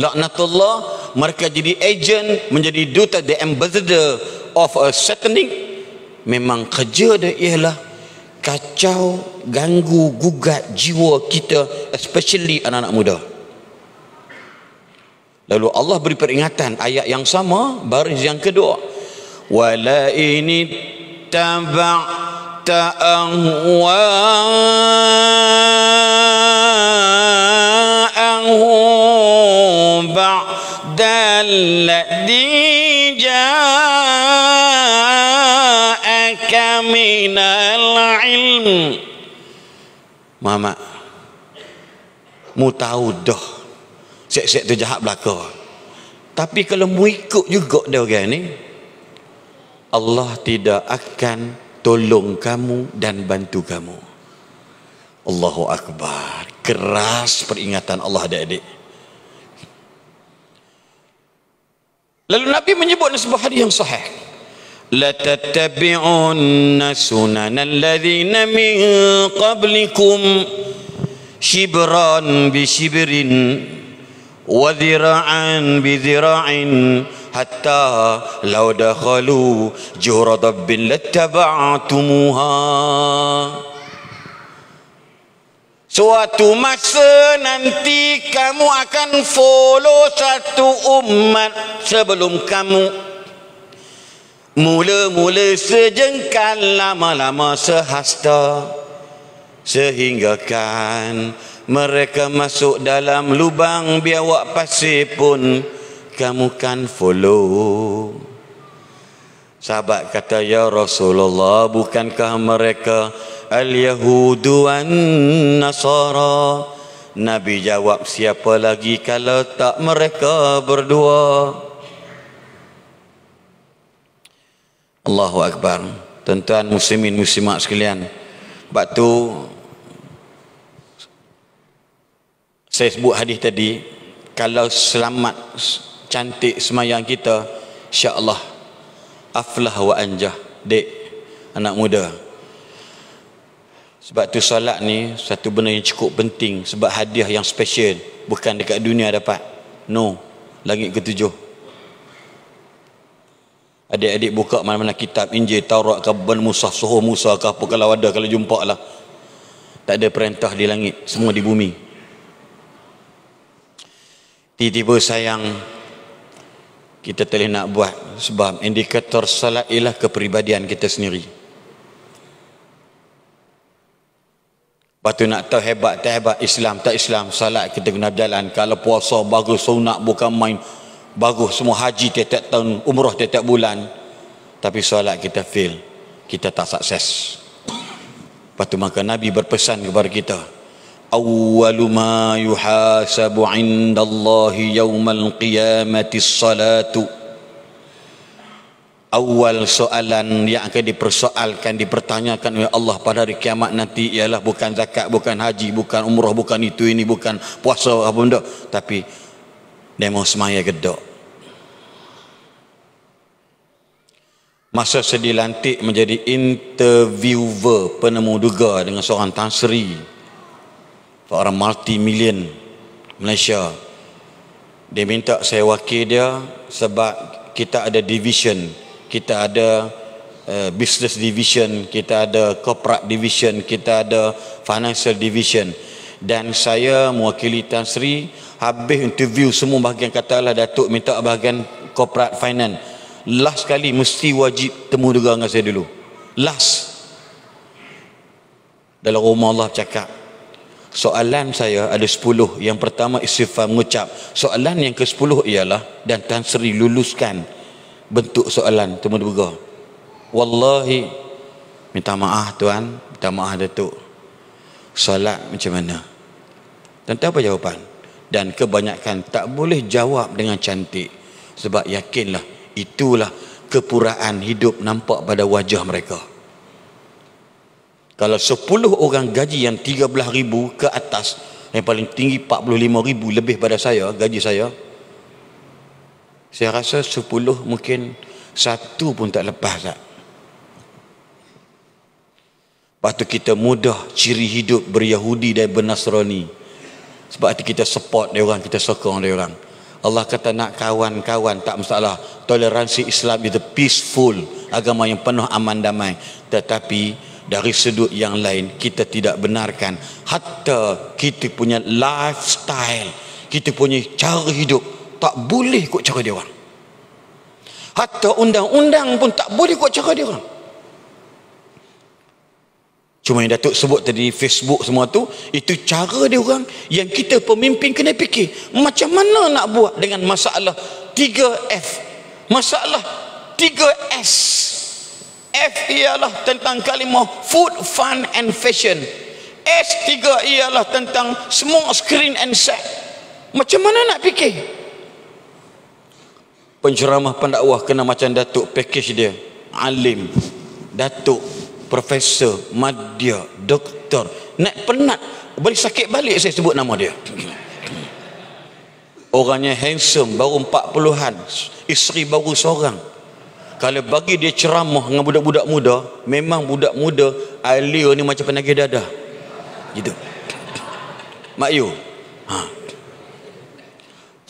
Laknatullah. Mereka jadi agent menjadi duta the ambassador of a satanic memang kerja dia ialah kacau ganggu gugat jiwa kita especially anak-anak muda lalu Allah beri peringatan ayat yang sama baris yang kedua wala ini tabak ta'ahwa'ahum ba'dal ladijah ilaina al Mama. Mu tahu dah. Sek-sek tu jahat belaka. Tapi kalau mu ikut juga dia orang ni, Allah tidak akan tolong kamu dan bantu kamu. Allahu Akbar. Keras peringatan Allah adik-adik. Lalu Nabi menyebut sebuah hadis yang sahih. لتتبعن سنن الذين من قبلكم شبرا بشبر وذراعا بذراع حتى لو دخلوا جهر ضب لاتبعتموها Suatu masa nanti kamu akan follow satu umat sebelum kamu Mula-mula sejengkal lama-lama sehasta Sehinggakan mereka masuk dalam lubang biawak pasir pun Kamu kan follow Sahabat kata Ya Rasulullah bukankah mereka Al-Yahudu An-Nasara Nabi jawab siapa lagi kalau tak mereka berdua Mereka berdua Allahu Akbar tuan-tuan muslimin muslimat sekalian sebab tu saya sebut hadis tadi kalau selamat cantik semayang kita insyaAllah aflah wa anjah dek anak muda sebab tu solat ni satu benda yang cukup penting sebab hadiah yang special bukan dekat dunia dapat no langit ketujuh Adik-adik buka mana-mana kitab Injil, Taurat, Kaban, Musaf, Suhu, Musa, Kapa, kalau ada, kalau jumpa lah. Tak ada perintah di langit, semua di bumi. Tiba-tiba sayang, kita telah nak buat sebab indikator salah ialah kepribadian kita sendiri. Lepas nak tahu hebat tak hebat Islam tak Islam salat kita kena jalan kalau puasa bagus sunat bukan main bagus semua haji tiap-tiap tahun umrah tiap-tiap bulan tapi solat kita fail kita tak sukses Patut tu maka Nabi berpesan kepada kita awwalu ma yuhasabu indallahi yawmal qiyamati salatu awal soalan yang akan dipersoalkan dipertanyakan oleh Allah pada hari kiamat nanti ialah bukan zakat bukan haji bukan umrah bukan itu ini bukan puasa apa benda tapi demo semaya gedok masa saya dilantik menjadi interviewer penemu duga dengan seorang Tan Sri seorang multi-million Malaysia dia minta saya wakil dia sebab kita ada division kita ada uh, business division kita ada corporate division kita ada financial division dan saya mewakili Tan Sri habis interview semua bahagian katalah Datuk minta bahagian corporate finance last sekali mesti wajib temu dengan saya dulu last dalam rumah Allah cakap soalan saya ada 10 yang pertama istighfar mengucap soalan yang ke 10 ialah dan Tan Sri luluskan bentuk soalan temu dengan wallahi minta maaf tuan minta maaf Datuk solat macam mana Tentu apa jawapan? Dan kebanyakan tak boleh jawab dengan cantik. Sebab yakinlah itulah kepuraan hidup nampak pada wajah mereka. Kalau 10 orang gaji yang 13 ribu ke atas. Yang paling tinggi 45 ribu lebih pada saya, gaji saya. Saya rasa 10 mungkin satu pun tak lepas tak. Lepas kita mudah ciri hidup beryahudi dan bernasrani. Lepas sebab hati kita support dia orang kita sokong dia orang Allah kata nak kawan-kawan tak masalah toleransi Islam itu peaceful agama yang penuh aman damai tetapi dari sudut yang lain kita tidak benarkan hatta kita punya lifestyle kita punya cara hidup tak boleh ikut cara dia orang hatta undang-undang pun tak boleh ikut cara dia orang Cuma yang Datuk sebut tadi Facebook semua tu itu cara dia orang yang kita pemimpin kena fikir macam mana nak buat dengan masalah 3F. Masalah 3S. F ialah tentang kalimah food, fun and fashion. S3 ialah tentang small screen and set. Macam mana nak fikir? Penceramah pendakwah kena macam Datuk package dia. Alim. Datuk profesor, madya, doktor. Nak penat. Boleh sakit balik saya sebut nama dia. Orangnya handsome, baru empat puluhan. Isteri baru seorang. Kalau bagi dia ceramah dengan budak-budak muda, memang budak muda, Alio ni macam penagih dada. Gitu. Mak Yu. Ha.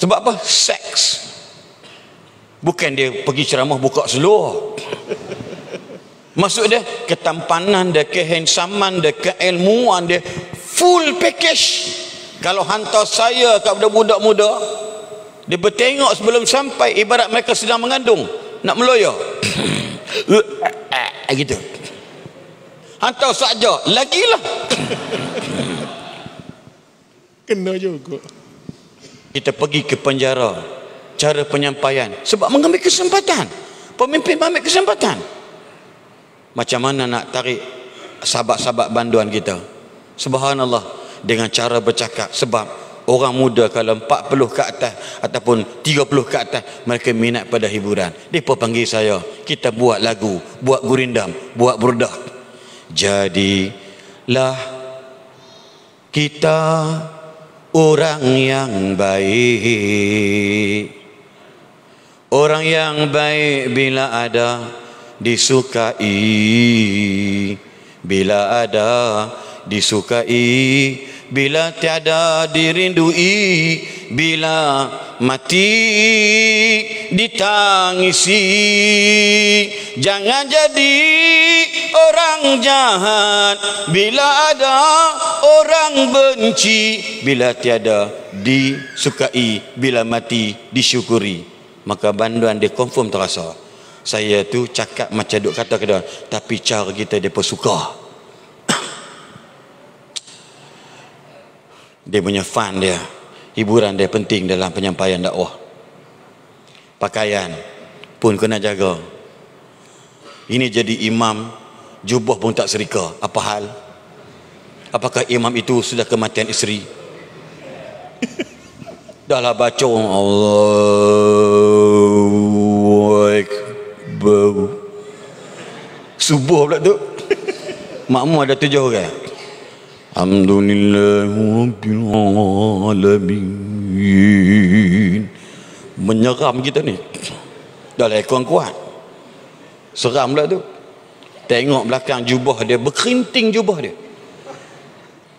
Sebab apa? Seks. Bukan dia pergi ceramah buka seluar. Maksud dia ketampanan dia, kehensaman dia, keilmuan dia full package. Kalau hantar saya kat budak-budak muda, dia bertengok sebelum sampai ibarat mereka sedang mengandung, nak meloya. gitu. Hantar saja, lagilah. Kena juga. Kita pergi ke penjara. Cara penyampaian. Sebab mengambil kesempatan. Pemimpin mengambil kesempatan macam mana nak tarik sahabat-sahabat banduan kita subhanallah dengan cara bercakap sebab orang muda kalau 40 ke atas ataupun 30 ke atas mereka minat pada hiburan mereka panggil saya kita buat lagu buat gurindam buat burdah jadilah kita orang yang baik orang yang baik bila ada disukai bila ada disukai bila tiada dirindui bila mati ditangisi jangan jadi orang jahat bila ada orang benci bila tiada disukai bila mati disyukuri maka banduan dia confirm terasa saya tu cakap macam duk kata ke dia tapi cara kita dia pun suka dia punya fun dia hiburan dia penting dalam penyampaian dakwah pakaian pun kena jaga ini jadi imam jubah pun tak serika apa hal apakah imam itu sudah kematian isteri dah lah baca Allah bau subuh pula tu makmu ada tujuh orang Alhamdulillahirrahmanirrahim menyeram kita ni dah lah ekor kuat seram pula tu tengok belakang jubah dia berkerinting jubah dia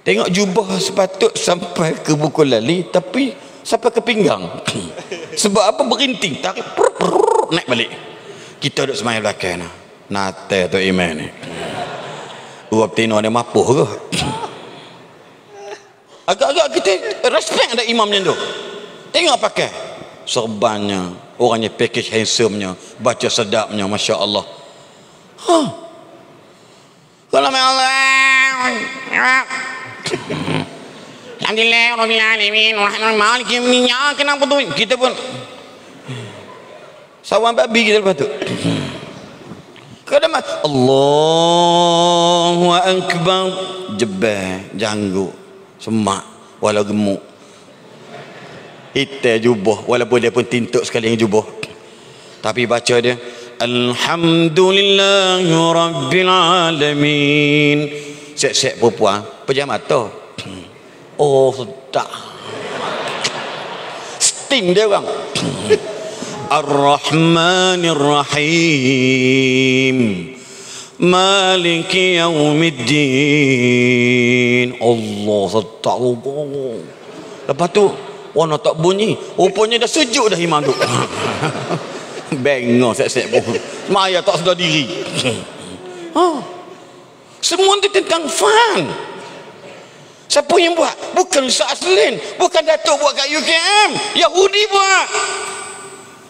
tengok jubah sepatut sampai ke buku lali tapi sampai ke pinggang sebab apa berinting tarik per, per, naik balik kita duduk semayang belakang nah. nate tu iman ni waktu ini orang mapuh ke agak-agak kita respect ada imam ni tu tengok pakai serbannya orangnya package handsome-nya baca sedapnya Masya ha. Allah kalau huh. Allah Alhamdulillah Rabbil Alamin Rahman Malik ya, Kenapa tu Kita pun sawan babi kita lepas tu kadang mas Allahu Akbar jebah, jangguk semak walau gemuk hitam jubah walaupun dia pun tintuk sekali yang jubah tapi baca dia Alhamdulillah Rabbil Alamin Sek-sek perempuan Pejam mata Oh tak Sting dia orang الرحمن الرحيم مالك يوم الدين الله سبحانه وتعالى lepas tu orang oh, tak bunyi rupanya dah sejuk dah imam tu bengong set-set pun semaya tak sedar diri oh. semua tu tentang fan. siapa yang buat bukan Ustaz Aslin bukan Datuk buat kat UKM Yahudi buat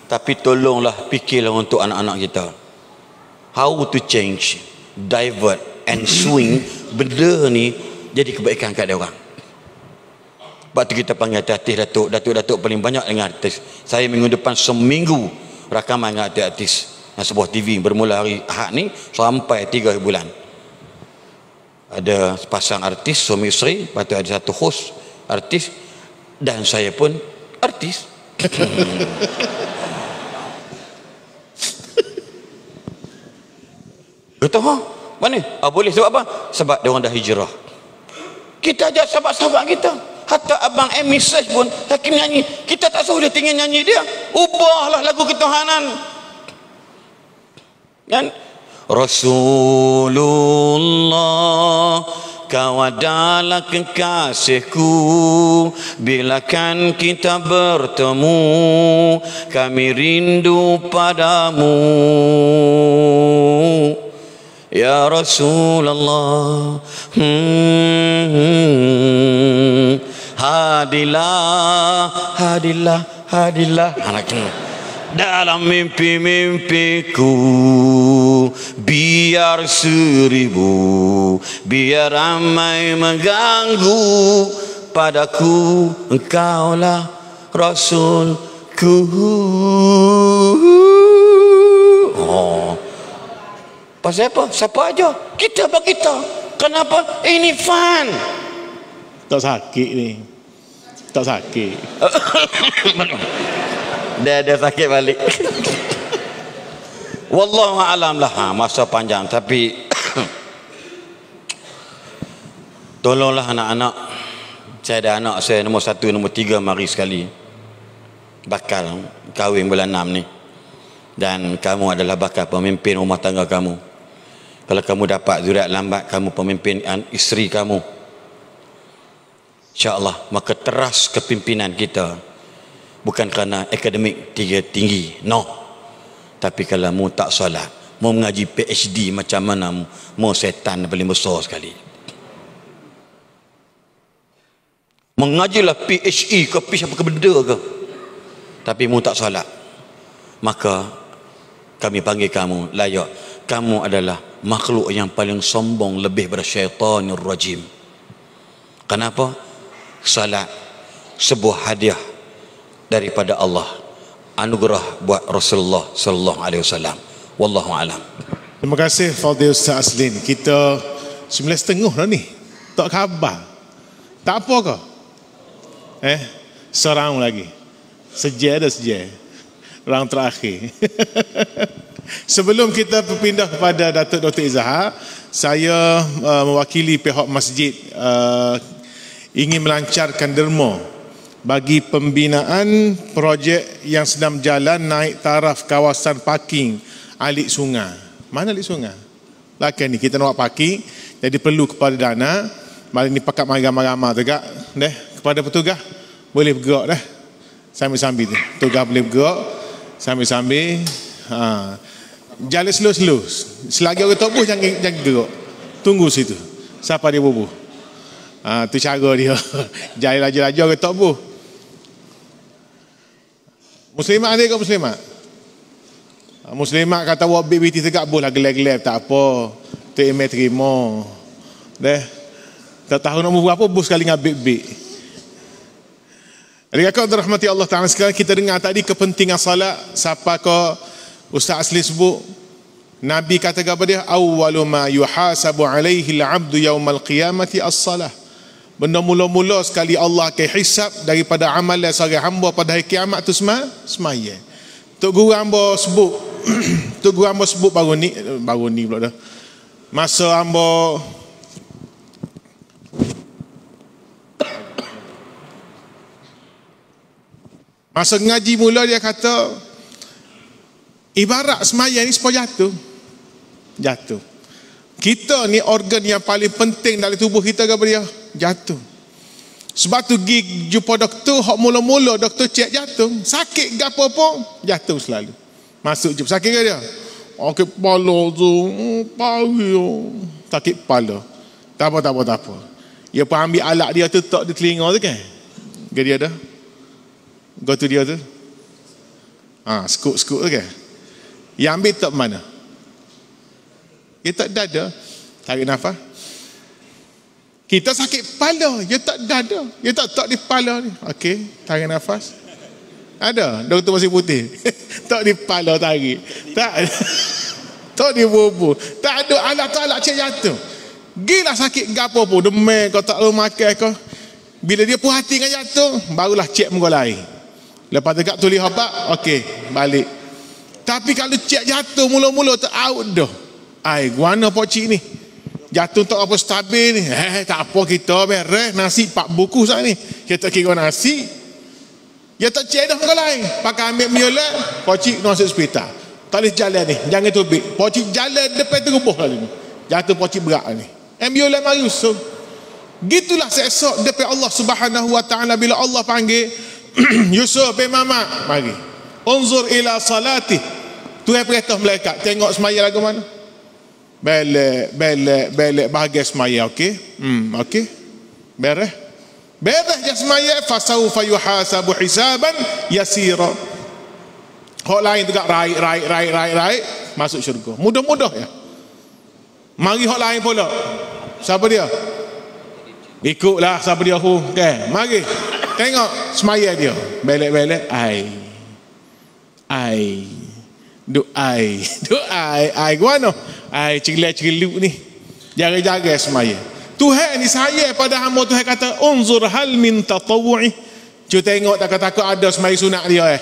tapi tolonglah fikirlah untuk anak-anak kita. How to change, divert and swing benda ni jadi kebaikan kat dia orang. Sebab tu kita panggil hati-hati Datuk. Datuk-Datuk paling banyak dengan artis. Saya minggu depan seminggu rakaman dengan hati artis. Dan sebuah TV bermula hari Ahad ni sampai tiga bulan. Ada sepasang artis, suami isteri. Lepas tu ada satu host artis. Dan saya pun artis. Dia tahu Mana? Ah, boleh sebab apa? Sebab dia orang dah hijrah. Kita ajak sahabat-sahabat kita. Hatta abang M message pun Hakim nyanyi. Kita tak suruh dia tinggal nyanyi dia. Ubahlah lagu ketuhanan. Kan? Rasulullah Kau adalah kekasihku kan kita bertemu Kami rindu padamu Ya رسول الله هادلها هادلها هادلها dalam mimpi-mimpiku biar seribu biar ramai mengganggu padaku engkaulah rasulku oh Pasal apa? Siapa aja? Kita apa kita? Kenapa? Ini fun. Tak sakit ni. Tak sakit. dia ada sakit balik. Wallahu alam lah. Ha, masa panjang tapi tolonglah anak-anak. Saya ada anak saya nombor satu, nombor tiga mari sekali. Bakal kahwin bulan enam ni. Dan kamu adalah bakal pemimpin rumah tangga kamu. Kalau kamu dapat zuriat lambat kamu pemimpin isteri kamu. InsyaAllah maka teras kepimpinan kita. Bukan kerana akademik tiga tinggi. No. Tapi kalau mu tak solat. Mau mengaji PhD macam mana mu. Mau setan paling besar sekali. Mengajilah PhD e ke PhD apa ke benda ke. Tapi mu tak solat. Maka kami panggil kamu layak. Kamu adalah makhluk yang paling sombong lebih daripada syaitanir rajim kenapa salat sebuah hadiah daripada Allah anugerah buat Rasulullah sallallahu alaihi wasallam wallahu alam terima kasih Fadil Ustaz Aslin kita 9.30 dah ni tak khabar tak apa ke eh seorang lagi sejak ada sejak orang terakhir Sebelum kita berpindah kepada Datuk Dr. Izzahar, saya uh, mewakili pihak masjid uh, ingin melancarkan derma bagi pembinaan projek yang sedang berjalan naik taraf kawasan parking Alik Sungai. Mana Alik Sungai? Lakan ni kita nak parking jadi perlu kepada dana. Mari ni pakat marah-marah juga deh kepada petugas boleh bergerak dah. Sambil-sambil tu. Petugas boleh bergerak sambil-sambil. Ha. Jalan slow-slow. Selagi orang tak bubuh jangan jangan gerak. Tunggu situ. Siapa dia bubuh? Ha, tu cara dia. jalan laju-laju orang tak bubuh. Muslimat ni kau muslimat. Ah, muslimat kata wah bibi ti tegak bulah gelap-gelap tak apa. Tu imej terima. Deh. Tak tahu nak buat apa bus kali dengan bibi. Jadi rahmati Allah Taala sekarang kita dengar tadi kepentingan solat siapa kau Ustaz asli sebut Nabi kata kepada dia awwalu ma yuhasabu alaihi al-abdu al qiyamati as-salah. Benda mula-mula sekali Allah akan hisap daripada amalan seorang hamba pada hari kiamat tu semua semaya. Tok guru hamba sebut Tok guru hamba sebut baru ni baru ni pula dah. Masa hamba Masa ngaji mula dia kata Ibarat semaya ni semua jatuh. Jatuh. Kita ni organ yang paling penting dalam tubuh kita ke dia? Jatuh. Sebab tu pergi jumpa doktor, hok mula-mula doktor cek jatuh. Sakit ke apa pun, jatuh selalu. Masuk jumpa. Sakit ke dia? Sakit kepala tu. Hmm, Pagi. Sakit kepala. Tak apa, tak apa, tak apa. Dia pun ambil alat dia tu, tak di telinga tu kan? Ke dia dah? Go to dia tu? Ah, ha, skut skuk tu kan? Yang ambil tak mana? Dia tak dada. Tarik nafas. Kita sakit kepala. Dia tak dada. Dia tak tak di kepala ni. Okey. Tarik nafas. Ada. Doktor masih putih. tak di kepala tarik. Tak. tak di bubu. Tak ada alat tak alat cik jatuh. Gila sakit gapo pun. Demi kau tak lalu makan kau. Bila dia puas hati dengan jatuh. Barulah cik menggolai. Lepas tegak tulis hebat. Okey. Balik. Tapi kalau cek jatuh mula-mula tak out dah. Ai, guana pocik ni. Jatuh tak apa stabil ni. Eh, eh, tak apa kita beres nasi pak buku sat ni. Kita kira nasi. Ya tak cek dah kau lain. Pakai ambil miolat, pocik nak masuk hospital. Tak boleh jalan ni. Jangan tubik. Pocik jalan depan terubuh lah ni. Jatuh pocik berat ni. Ambiolat eh, mari usul. Gitulah seesok depan Allah Subhanahu Wa Taala bila Allah panggil Yusuf bin Mamak mari. Unzur ila salati. Tuhan perintah malaikat. Tengok semaya lagu mana? Belek, belek, belek. bahagian semaya, okey? Hmm, okey? Bereh? Bereh je semaya. Fasawfa yuhasabu hisaban yasira. Hak lain juga raik, raik, raik, raik, raik. Masuk syurga. Mudah-mudah ya. Mari hak lain pula. Siapa dia? Ikutlah siapa dia. Okay. Mari. Tengok semaya dia. Belek-belek. Air. I do I do ai, I guano ai cerlia cerlu ni jaga-jaga semaya Tuhan ni saya pada hamba Tuhan kata unzur hal min tatawu'i cu tengok tak kata ada semaya sunak dia eh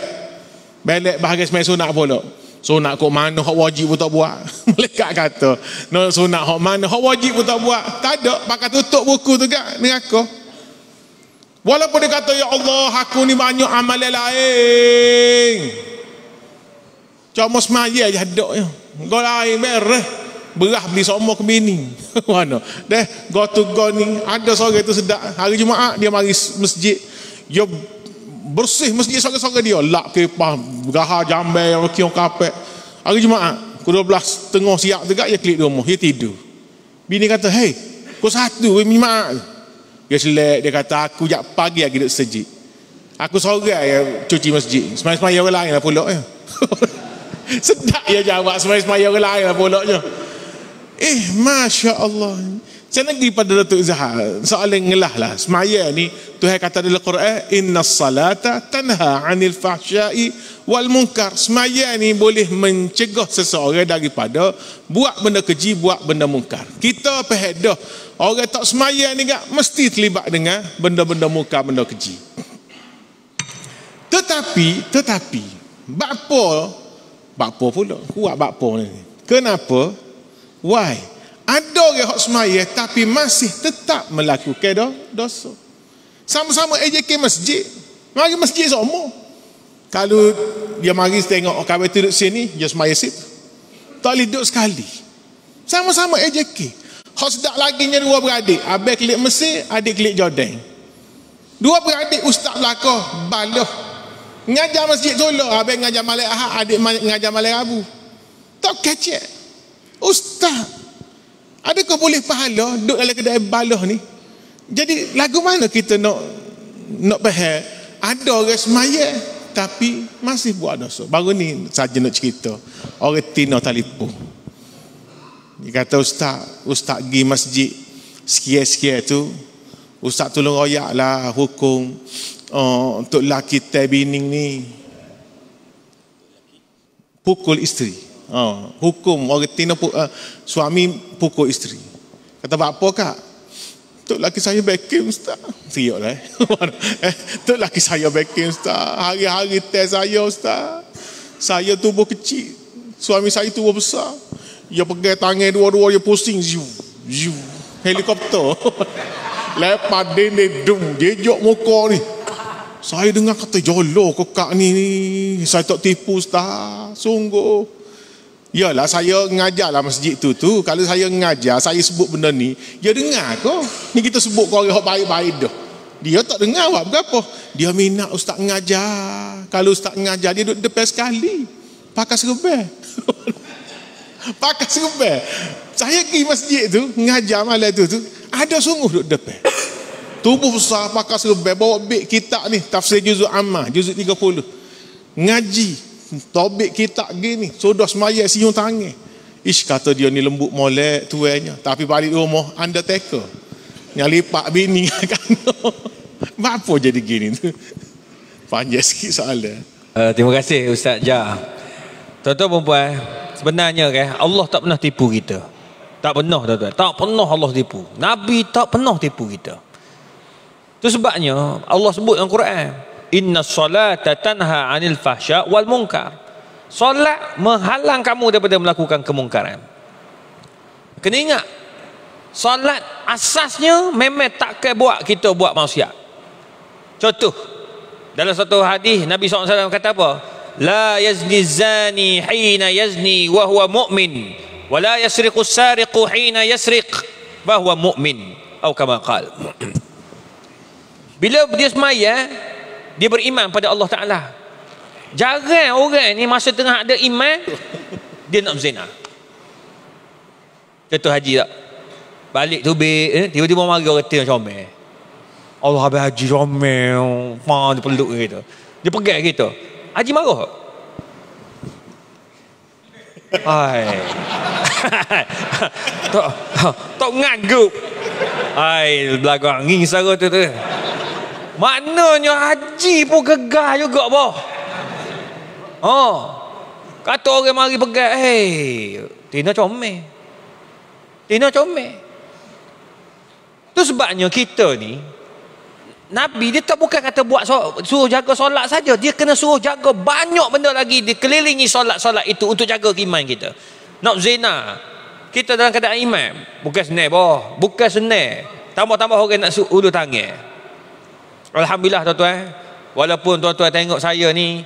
balik bahagian sunak sunat pula sunat kok mana hak wajib pun tak buat malaikat kata no sunak hak mana hak wajib pun tak buat tak ada pakai tutup buku tu kan dengan aku walaupun dia kata ya Allah aku ni banyak amal lain Cuma semaya je hadok je. Kau merah. Berah beli semua ke bini. Mana? Deh, go to go ni. Ada sore tu sedap. Hari Jumaat dia mari masjid. Yo bersih masjid sore-sore dia. Lak pah gaha jambai, yang kiong kapek. Hari Jumaat, ku belas tengah siap tegak, dia klik di rumah. Dia tidur. Bini kata, hei, ku satu, we mimak. Dia selek, dia kata, aku jak pagi lagi duduk sejik. Aku sore cuci masjid. Semangat-semangat orang lain lah pulak. Ya. sedap ya jawab semaya-semaya orang lain lah poloknya eh Masya Allah saya nak pergi pada Datuk Zahar soalan ngelah lah semaya ni Tuhan kata dalam Quran inna salata tanha anil fahsyai wal munkar semaya ni boleh mencegah seseorang daripada buat benda keji buat benda munkar kita pahadah orang tak semaya ni kan mesti terlibat dengan benda-benda munkar, benda keji tetapi tetapi bapak bakpo pula. Kuat bakpo ni. Kenapa? Why? Ada orang yang semaya tapi masih tetap melakukan do, dosa. Sama-sama AJK masjid. Mari masjid semua. Kalau dia mari tengok orang oh, kawai duduk sini, dia semaya sip. Tak boleh duduk sekali. Sama-sama AJK. Kau sedap lagi ni dua beradik. Abang klik Mesir, adik klik Jordan. Dua beradik ustaz belakang, baloh Ngajar masjid Zola habis ngajar malam Ahad, adik ngajar malam Rabu. Tak kecek. Ustaz. Adakah boleh pahala duduk dalam kedai balah ni? Jadi lagu mana kita nak nak faham? Ada orang semaya tapi masih buat dosa. Baru ni saja nak cerita. Orang tina talipu. Dia kata ustaz, ustaz pergi masjid sekian-sekian tu. Ustaz tolong lah hukum oh, untuk laki tabining ni pukul isteri. Oh, hukum orang tina pu, uh, suami pukul isteri. Kata apa kak? Untuk laki saya backing ustaz. Siap lah, Eh. eh Tok laki saya backing ustaz. Hari-hari test saya ustaz. Saya tubuh kecil. Suami saya tubuh besar. Dia pegang tangan dua-dua dia pusing. Ziu, ziu. Helikopter. Lepas dia ni dum. Dia jok muka ni. Saya dengar kata jolo kokak ni. Saya tak tipu ustaz. Sungguh. Yalah saya ngajarlah masjid tu tu. Kalau saya ngajar, saya sebut benda ni, dia dengar ke? Ni kita sebut kau orang baik-baik dah. Dia tak dengar awak berapa. Dia minat ustaz ngajar. Kalau ustaz ngajar dia duduk depan sekali. Pakai serban. Pakai serban. Saya pergi masjid tu, ngajar malam tu tu, ada sungguh duduk depan tubuh besar pakar segala bawa beg kitab ni tafsir juzul amma juzul 30 ngaji tobik kitab gini sudah semayak siung tangi ish kata dia ni lembut molek tuanya tapi balik rumah undertaker yang lipat bini kan apa jadi gini tu panjang sikit soalan uh, eh, terima kasih Ustaz Ja tuan-tuan perempuan sebenarnya kan Allah tak pernah tipu kita tak pernah tuan-tuan tak pernah Allah tipu Nabi tak pernah tipu kita itu sebabnya Allah sebut dalam Quran, "Inna solata tanha 'anil fahsya wal munkar." Solat menghalang kamu daripada melakukan kemungkaran. Kena ingat, solat asasnya memang takkan buat kita buat maksiat. Contoh, dalam satu hadis Nabi SAW kata apa? La yazni zani hina yazni wa huwa mu'min wa la yasriqu sariqu hina yasriq wa huwa mu'min atau kama qala bila dia semayang, dia beriman pada Allah Ta'ala. Jangan orang ni masa tengah ada iman, dia nak berzina. Contoh haji tak? Balik tu, eh, tiba-tiba mari orang tengah comel. Allah habis haji comel. Ma, dia peluk gitu. Dia pegang gitu. Haji marah tak? Hai. tak, tak ngaguk. Hai, belakang angin sara tu tu maknanya haji pun gegar juga boh. Oh. Kata orang mari pegat, eh, hey, tina comel. Tina comel. Tu sebabnya kita ni Nabi dia tak bukan kata buat so suruh jaga solat saja, dia kena suruh jaga banyak benda lagi dikelilingi solat-solat itu untuk jaga iman kita. Nak zina. Kita dalam keadaan iman, bukan senang boh, bukan senang. Tambah-tambah orang nak suruh ulu tangan. Alhamdulillah tuan-tuan Walaupun tuan-tuan tengok saya ni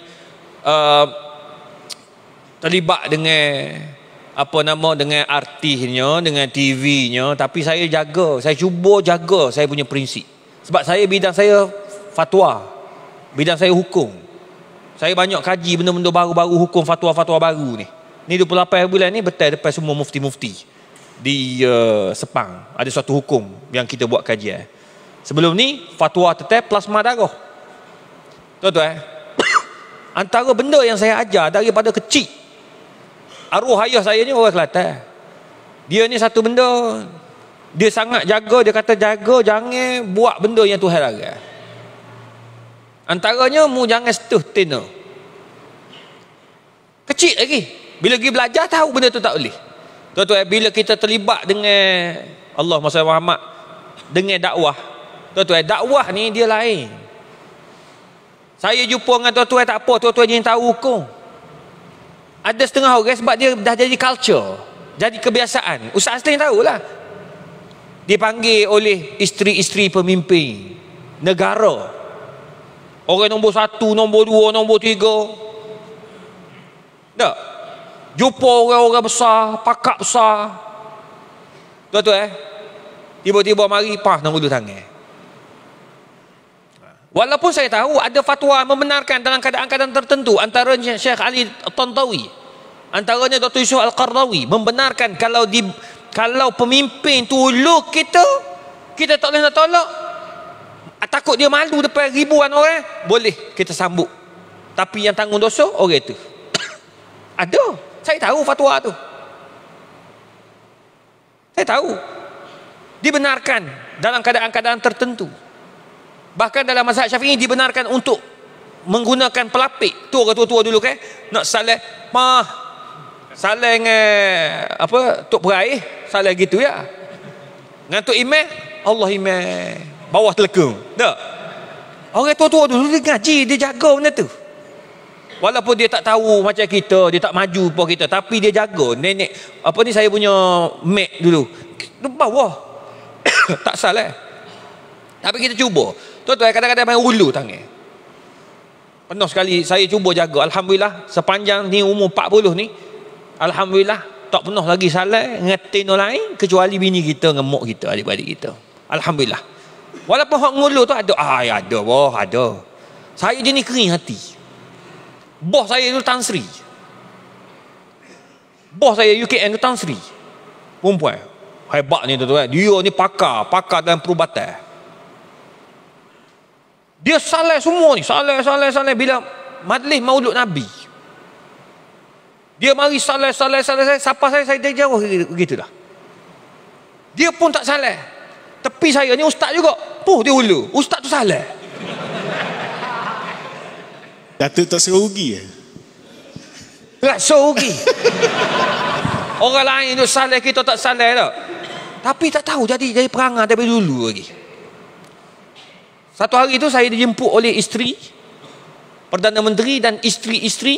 uh, Terlibat dengan Apa nama dengan artisnya Dengan TV-nya Tapi saya jaga Saya cuba jaga saya punya prinsip Sebab saya bidang saya fatwa Bidang saya hukum Saya banyak kaji benda-benda baru-baru Hukum fatwa-fatwa baru ni Ni 28 bulan ni betul depan semua mufti-mufti Di uh, Sepang Ada satu hukum yang kita buat kajian eh. Sebelum ni fatwa tetap plasma darah. Tuan-tuan eh. Antara benda yang saya ajar daripada kecil. Arwah ayah saya ni orang Kelantan. Eh? Dia ni satu benda. Dia sangat jaga. Dia kata jaga jangan buat benda yang Tuhan larang. Antaranya mu jangan setuh tina. Kecil lagi. Bila pergi belajar tahu benda tu tak boleh. Tuan-tuan, eh, bila kita terlibat dengan Allah SWT, dengan dakwah, tuan-tuan, dakwah ni dia lain. Saya jumpa dengan tuan-tuan tak apa, tuan-tuan jangan tahu hukum. Ada setengah orang sebab dia dah jadi culture, jadi kebiasaan. Ustaz Aslin tahulah. Dipanggil oleh isteri-isteri pemimpin negara. Orang nombor satu, nombor dua, nombor tiga. Tak? Jumpa orang-orang besar, pakak besar. Tuan-tuan eh? Tiba-tiba mari, pah, nak ulu tangan. Walaupun saya tahu ada fatwa membenarkan dalam keadaan-keadaan tertentu antaranya Syekh Ali Tantawi antaranya Dr. Yusuf Al-Qardawi membenarkan kalau di kalau pemimpin tu look kita kita tak boleh nak tolak takut dia malu depan ribuan orang boleh kita sambut tapi yang tanggung dosa orang itu ada saya tahu fatwa tu saya tahu dibenarkan dalam keadaan-keadaan tertentu bahkan dalam mazhab syafi'i dibenarkan untuk menggunakan pelapik tu orang tua-tua dulu kan nak salat mah salat dengan apa tok berai salat gitu ya dengan tok imam Allah imam bawah telekung tak orang tua-tua dulu dia ngaji dia jaga benda tu walaupun dia tak tahu macam kita dia tak maju pun kita tapi dia jaga nenek apa ni saya punya mek dulu dia bawah tak salah eh? tapi kita cuba Tuan-tuan kadang-kadang main ulu tangan. Penuh sekali saya cuba jaga. Alhamdulillah sepanjang ni umur 40 ni. Alhamdulillah tak penuh lagi salah. Ngetin orang lain. Kecuali bini kita, ngemuk kita, adik-adik kita. Alhamdulillah. Walaupun orang ngulu tu ada. Ah, ada. boh ada. Saya jenis kering hati. Boh saya tu Tan Sri. Boh saya UKN tu Tan Sri. Perempuan. Hebat ni tu tu. Dia ni pakar. Pakar dalam perubatan. Dia salah semua ni. Salah, salah, salah. Bila madlis maulud Nabi. Dia mari salah, salah, salah. salah. Siapa saya, saya jauh. Begitulah. Dia pun tak salah. Tapi saya ni ustaz juga. Puh dia hulu. Ustaz tu salah. Datuk tak serugi ya? Eh? Tak serugi. Orang lain tu salah kita tak salah tak. Tapi tak tahu jadi jadi perangai daripada dulu lagi. Okay. Satu hari itu saya dijemput oleh isteri Perdana Menteri dan isteri-isteri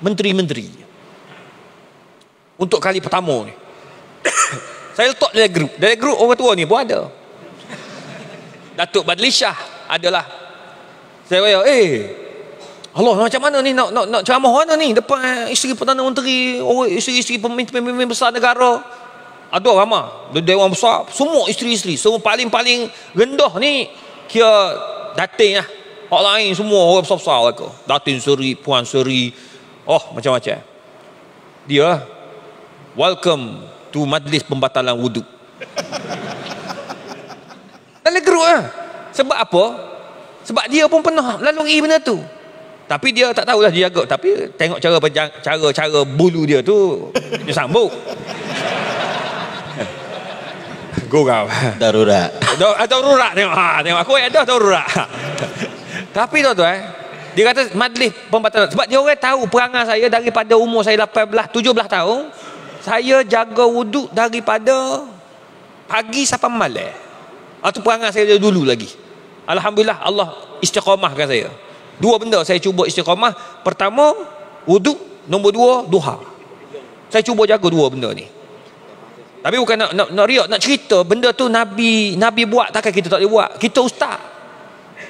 Menteri-menteri Untuk kali pertama ni Saya letak dari grup Dalam grup orang tua ni pun ada Datuk Badlishah adalah Saya kata, eh Allah macam mana ni nak, nak, nak ceramah mana ni Depan isteri Perdana Menteri orang, Isteri-isteri pemimpin-pemimpin besar negara Ada ramah Dewan besar Semua isteri-isteri Semua paling-paling rendah ni kira dating lah. Orang lain semua orang besar-besar mereka. Datin Seri, Puan Seri. Oh, macam-macam. Dia, welcome to majlis pembatalan wuduk. Dalam geruk lah. Sebab apa? Sebab dia pun pernah lalui benda tu. Tapi dia tak tahulah dia jaga. Tapi tengok cara cara cara bulu dia tu, dia sambung gurau. Darurat. Ada Darurat tengok. Ha, tengok aku ada darurat. Tapi tu tu, eh, dia kata majlis pembatalan sebab dia orang tahu perangai saya daripada umur saya 18 17 tahun saya jaga wuduk daripada pagi sampai malam. Atau ah, perangai saya dulu lagi. Alhamdulillah Allah istiqamahkan saya. Dua benda saya cuba istiqamah. Pertama, wuduk. Nombor dua, duha. Saya cuba jaga dua benda ni. Tapi bukan nak, nak, nak riak, nak cerita benda tu Nabi Nabi buat takkan kita tak boleh buat. Kita ustaz.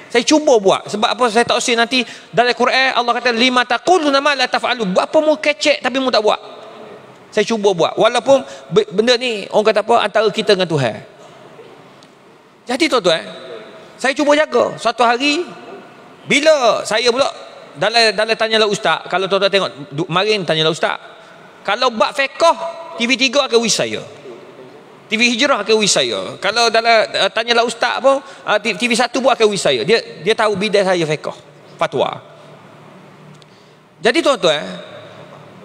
Saya cuba buat. Sebab apa saya tak usah nanti dalam Quran Allah kata lima taqulu nama la taf'alu. Buat apa mu kecek tapi mu tak buat. Saya cuba buat. Walaupun benda ni orang kata apa antara kita dengan Tuhan. Jadi tu tu eh? Saya cuba jaga. Suatu hari bila saya pula dalam dalam tanya tanyalah ustaz, kalau tu tuan tengok tanya tanyalah ustaz. Kalau bab fiqh TV3 akan wish saya. TV Hijrah akan wisaya. Kalau dalam uh, eh, tanyalah ustaz apa, uh, eh, TV satu buat akan wisaya. Dia dia tahu bidang saya fiqh, fatwa. Jadi tuan-tuan, eh,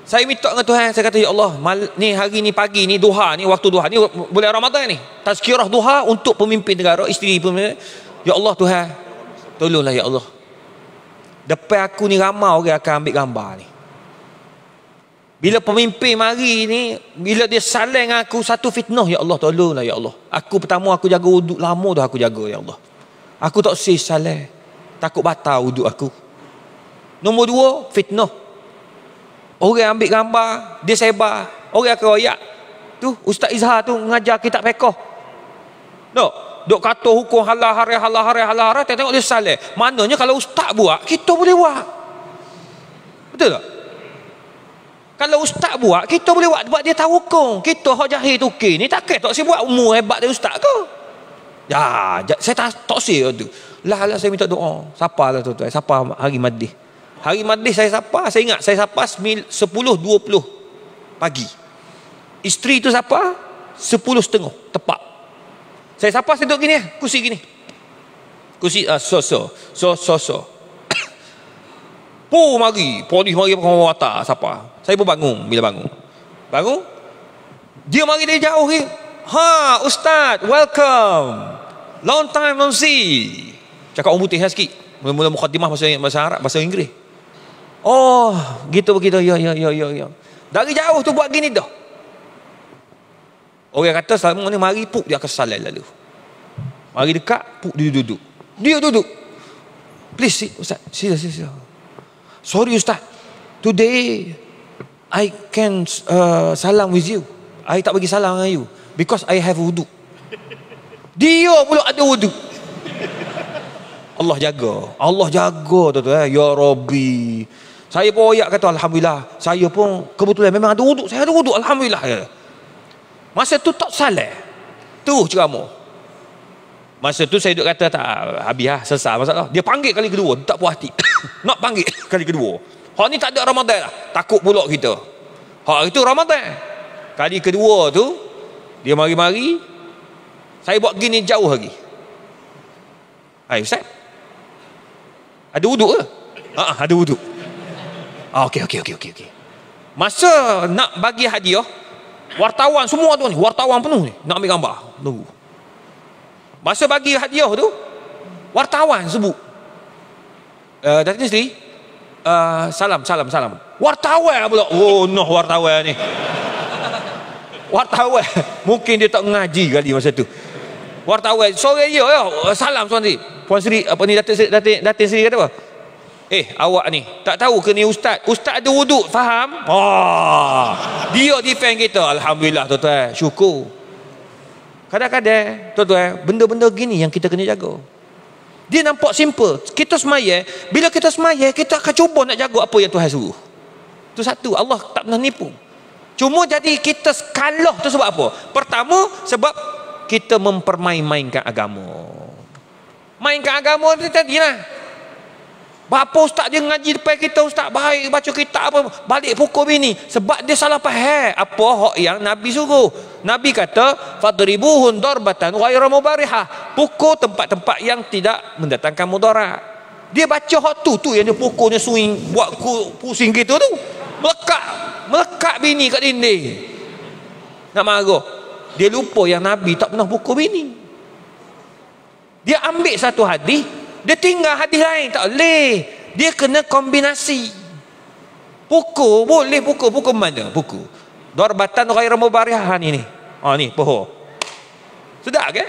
saya minta dengan Tuhan, saya kata ya Allah, mal, ni hari ni pagi ni duha ni waktu duha ni bulan Ramadan ni. Tazkirah duha untuk pemimpin negara, isteri pemimpin. Ya Allah Tuhan, tolonglah ya Allah. Depan aku ni ramai orang akan ambil gambar ni. Bila pemimpin mari ni, bila dia saling aku, satu fitnah, Ya Allah, tolonglah, Ya Allah. Aku pertama, aku jaga uduk lama tu aku jaga, Ya Allah. Aku tak sih saling. Takut batal uduk aku. Nombor dua, fitnah. Orang ambil gambar, dia sebar. Orang akan royak. Tu, Ustaz Izhar tu mengajar kita pekoh. Tak? Dok kata hukum halal haram halal haram halal haram tengok dia saling. Maknanya kalau ustaz buat, kita boleh buat. Betul tak? Kalau ustaz buat, kita boleh buat sebab dia tahu kau. Kita hak jahil tu okay. Ni takkan tak si buat umur hebat dari ustaz kau. Ya, ja, saya tak tak si tu. Lah lah saya minta doa. Siapa lah tu tuan Siapa hari madih? Hari madih saya siapa? Saya ingat saya siapa 10.20 pagi. Isteri tu siapa? 10.30 tepat. Saya siapa saya duduk gini, eh, kursi gini. Kursi uh, so. So so so. so. Puh mari. Polis mari pakai orang Siapa? Saya pun bangun. Bila bangun. Bangun. Dia mari dari jauh. ni. Ha, Ustaz. Welcome. Long time, no see. Cakap orang putih lah sikit. Mula-mula mukaddimah bahasa, bahasa Arab, bahasa Inggeris. Oh, gitu begitu. Ya, ya, ya, ya, ya. Dari jauh tu buat gini dah. Orang kata selama ni mari puk dia kesal lalu. Mari dekat, puk dia duduk. Dia duduk. Please, sit, Ustaz. Sila, sila, sila sorry ustaz today I can uh, salam with you I tak bagi salam dengan you because I have wudu dia pula ada wudu Allah jaga Allah jaga tu tu eh. ya Rabbi saya pun oyak kata Alhamdulillah saya pun kebetulan memang ada wudu saya ada wudu Alhamdulillah ya. masa tu tak salah tu ceramah masa tu saya duduk kata tak habis lah masa masalah dia panggil kali kedua tak puas hati nak panggil kali kedua hari ni tak ada ramadhan lah takut pula kita hari itu ramadhan kali kedua tu dia mari-mari saya buat gini jauh lagi hai Ustaz ada wuduk ke? Ha, ha ada wuduk ah, ok ok ok ok ok masa nak bagi hadiah wartawan semua tu ni wartawan penuh ni nak ambil gambar tunggu Masa bagi hadiah tu, wartawan sebut. Uh, Datuk Sri, uh, eh, salam, salam, salam. Wartawan lah pula. Oh, noh wartawan ni. Wartawan. Mungkin dia tak mengaji kali masa tu. Wartawan. Sore dia, ya. salam Tuan Sri. Puan Sri, apa ni Datuk Sri, Datuk, Datuk Sri kata apa? Eh, awak ni. Tak tahu ke ni ustaz? Ustaz ada wuduk, faham? Oh, dia defend kita. Alhamdulillah, tuan-tuan. Syukur. Kadang-kadang, tuan-tuan, benda-benda gini yang kita kena jaga. Dia nampak simple. Kita semaya, bila kita semaya, kita akan cuba nak jaga apa yang Tuhan suruh. Itu satu, Allah tak pernah nipu. Cuma jadi kita kalah tu sebab apa? Pertama, sebab kita mempermain-mainkan agama. Mainkan agama tu tadi lah. Bapa ustaz dia ngaji depan kita ustaz baik baca kitab apa balik pukul bini sebab dia salah faham apa hak yang nabi suruh. Nabi kata fadribuhun darbatan ghairu mubarihah. Pukul tempat-tempat yang tidak mendatangkan mudarat. Dia baca hak tu tu yang dia pukulnya swing buat ku pusing gitu tu. Melekat melekat bini kat dinding. Nak marah. Dia lupa yang Nabi tak pernah pukul bini. Dia ambil satu hadis, dia tinggal hadis lain tak boleh. Dia kena kombinasi. Pukul boleh pukul pukul mana? Pukul. Darbatan ghairu mubarihah ini. Oh ni, poho. sudah ke?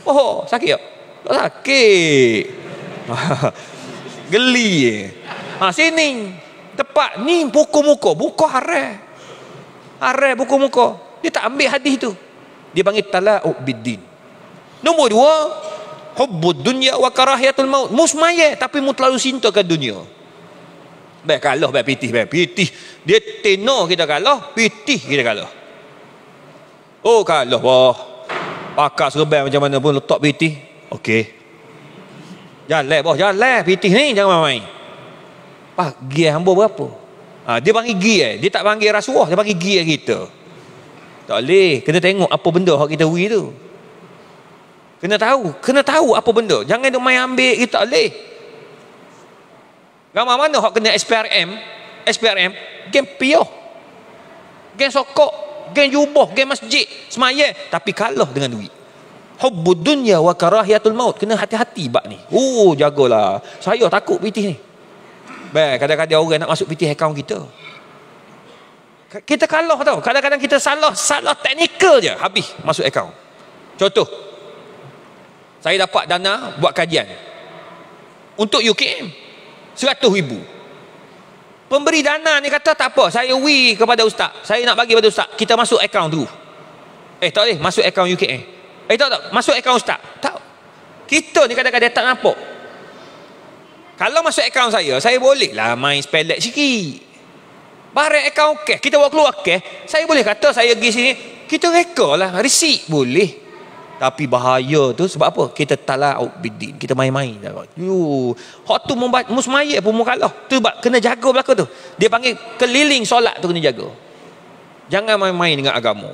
Poho, sakit tak? Tak sakit. Geli. Ha, sini. Tepat ni buku muka. Buku hara. Hara buku muka. Dia tak ambil hadis tu. Dia panggil talak bidin. Nombor dua. Hubbud dunia wa karahiyatul maut. Musmaya tapi mu terlalu cinta ke dunia. Baik kalah, baik pitih, baik pitih. Dia tenor kita kalah, pitih kita kalah. Oh kalah wah. Pakar serban macam mana pun letak piti. Okey. Jalan bos, jalan piti ni jangan main-main. Pak gear eh, hamba berapa? Ha, dia panggil gear, eh. dia tak panggil rasuah, dia panggil gear eh kita. Tak boleh, kena tengok apa benda hak kita wui tu. Kena tahu, kena tahu apa benda. Jangan duk main ambil, kita tak boleh. Ramai mana hak kena SPRM, SPRM, game pio, Game sokok, geng yubuh, geng masjid, semaya tapi kalah dengan duit. Hubbud dunya wa karahiyatul maut. Kena hati-hati bab ni. Oh, jagalah. Saya takut piti ni. Baik, kadang-kadang orang nak masuk piti akaun kita. Kita kalah tau. Kadang-kadang kita salah, salah teknikal je. Habis masuk akaun. Contoh. Saya dapat dana buat kajian. Untuk UKM. 100 ribu. Pemberi dana ni kata tak apa, saya we kepada ustaz. Saya nak bagi kepada ustaz. Kita masuk akaun dulu. Eh tak boleh, masuk akaun UKM. Eh tak tak, masuk akaun ustaz. Tak. Kita ni kadang-kadang tak nampak. Kalau masuk akaun saya, saya boleh lah main spelet sikit. Barang akaun ke. kita buat keluar ke. saya boleh kata saya pergi sini, kita reka lah, receipt boleh. Tapi bahaya tu sebab apa? Kita talak bidin. Kita main-main. dah. You. Hak tu musmayik pun mukalah. Tu sebab kena jaga belaka tu. Dia panggil keliling solat tu kena jaga. Jangan main-main dengan agama.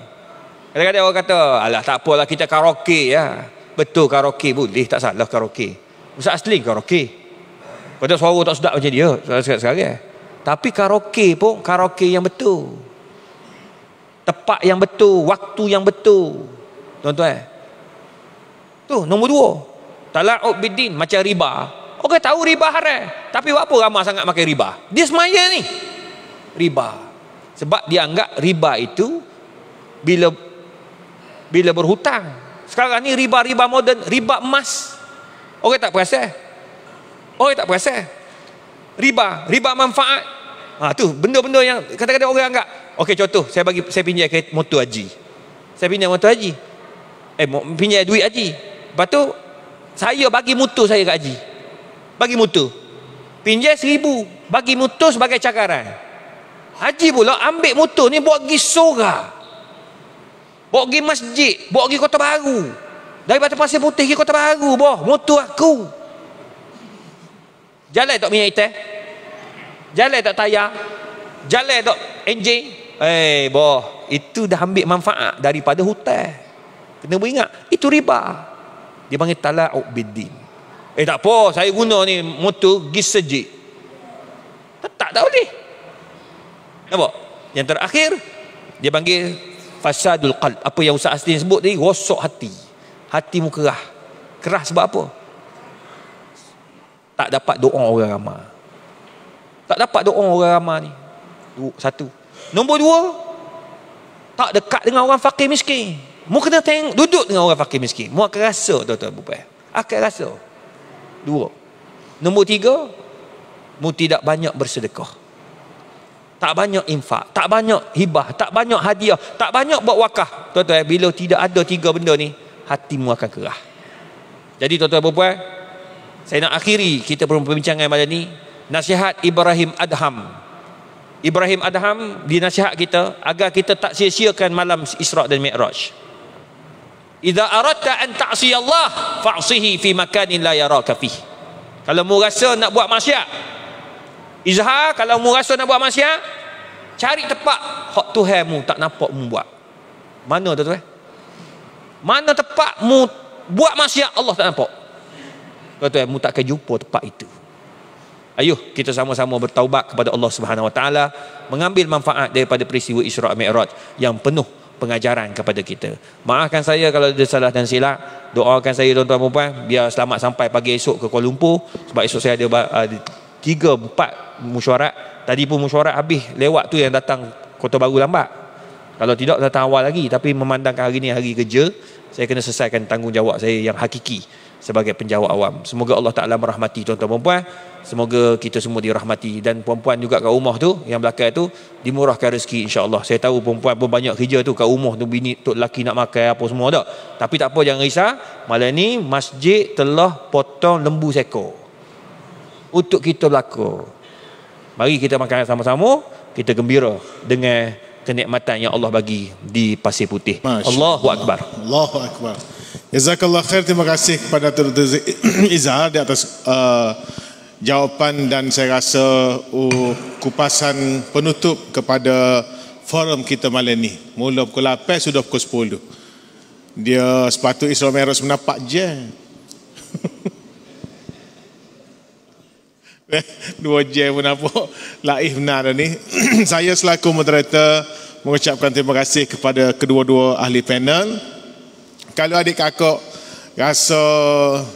Kadang-kadang orang kata, alah tak apalah kita karaoke ya. Betul karaoke boleh. Tak salah karaoke. Ustaz asli karaoke. Kata suara tak sedap macam dia. Sekarang-sekarang. Eh. Tapi karaoke pun karaoke yang betul. Tepat yang betul. Waktu yang betul. Tuan-tuan. Eh? tu nombor dua talak ubidin macam riba orang tahu riba haram tapi apa ramai sangat makan riba dia semaya ni riba sebab dia anggap riba itu bila bila berhutang sekarang ni riba-riba moden riba emas orang tak perasa orang tak perasa riba riba manfaat ha, tu benda-benda yang kata-kata orang anggap Okey contoh saya bagi saya pinjam motor haji. Saya pinjam motor haji. Eh pinjam duit haji. Lepas tu saya bagi mutu saya kat Haji. Bagi mutu. Pinjam seribu. Bagi mutu sebagai cakaran. Haji pula ambil mutu ni buat pergi surah. Buat pergi masjid. Buat pergi kota baru. Dari batu pasir putih ke kota baru. Boh, mutu aku. Jalan tak minyak itah? Jalan tak tayar? Jalan tak enjin? Eh, hey, boh. Itu dah ambil manfaat daripada hutan. Kena beringat. Itu riba. Itu riba. Dia panggil tala'uk bidin. Eh tak apa, saya guna ni motor pergi sejik. Tak tak ni. Apa? Yang terakhir, dia panggil fasadul qalb. Apa yang Ustaz Aslin sebut tadi, rosok hati. Hati mu kerah. Kerah sebab apa? Tak dapat doa orang ramah. Tak dapat doa orang ramah ni. Satu. Nombor dua, tak dekat dengan orang fakir miskin. Mu kena tengok, duduk dengan orang fakir miskin. Mu akan rasa, tuan-tuan, bupai. Akan rasa. Dua. Nombor tiga, mu tidak banyak bersedekah. Tak banyak infak, tak banyak hibah, tak banyak hadiah, tak banyak buat wakah. Tuan-tuan, eh, bila tidak ada tiga benda ni, hatimu akan kerah. Jadi tuan-tuan perempuan, saya nak akhiri kita perbincangan malam ni. Nasihat Ibrahim Adham. Ibrahim Adham dinasihat kita agar kita tak sia-siakan malam Isra' dan Mi'raj. Idza aratta an ta'si Allah fa'sihi fi makanin la yaraka fi. Kalau mu rasa nak buat maksiat, izhar kalau mu rasa nak buat maksiat, cari tempat hak Tuhan mu tak nampak mu buat. Mana tu tuan? Mana tempat mu buat maksiat Allah tak nampak? Tuan-tuan, mu takkan jumpa tempat itu. Ayuh kita sama-sama bertaubat kepada Allah Subhanahu Wa Taala mengambil manfaat daripada peristiwa Isra Mi'raj yang penuh pengajaran kepada kita. Maafkan saya kalau ada salah dan silap. Doakan saya tuan-tuan dan puan biar selamat sampai pagi esok ke Kuala Lumpur sebab esok saya ada tiga uh, empat mesyuarat. Tadi pun mesyuarat habis lewat tu yang datang Kota Baru lambat. Kalau tidak datang awal lagi tapi memandangkan hari ini hari kerja, saya kena selesaikan tanggungjawab saya yang hakiki sebagai penjawab awam. Semoga Allah Taala merahmati tuan-tuan dan puan Semoga kita semua dirahmati dan puan-puan juga kat rumah tu yang belakang tu dimurahkan rezeki insya-Allah. Saya tahu puan-puan pun banyak kerja tu kat rumah tu bini tok laki nak makan apa semua dak. Tapi tak apa jangan risau. Malam ni masjid telah potong lembu seko Untuk kita berlaku. Mari kita makan sama-sama, kita gembira dengan kenikmatan yang Allah bagi di Pasir Putih. Masya Allahu Allah. akbar. Allahu akbar. Jazakallah khair, terima kasih kepada Tuan-Tuan Izzah di atas uh, jawapan dan saya rasa uh, kupasan penutup kepada forum kita malam ini. Mula pukul 8, sudah pukul 10. Dia sepatu Isra Meros menampak je. Eh, dua je pun apa. Laif benar ni. saya selaku moderator mengucapkan terima kasih kepada kedua-dua ahli panel. Kalau adik kakak rasa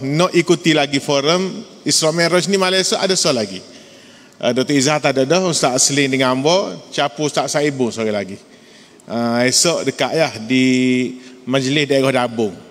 nak ikuti lagi forum Isra Miraj ni malam esok ada soal lagi. Uh, ah, Dr. Izzah ada dah, Ustaz Aslin dengan Ambo, Capu Ustaz Saibu sore lagi. Uh, esok dekat ya di Majlis Daerah Dabung.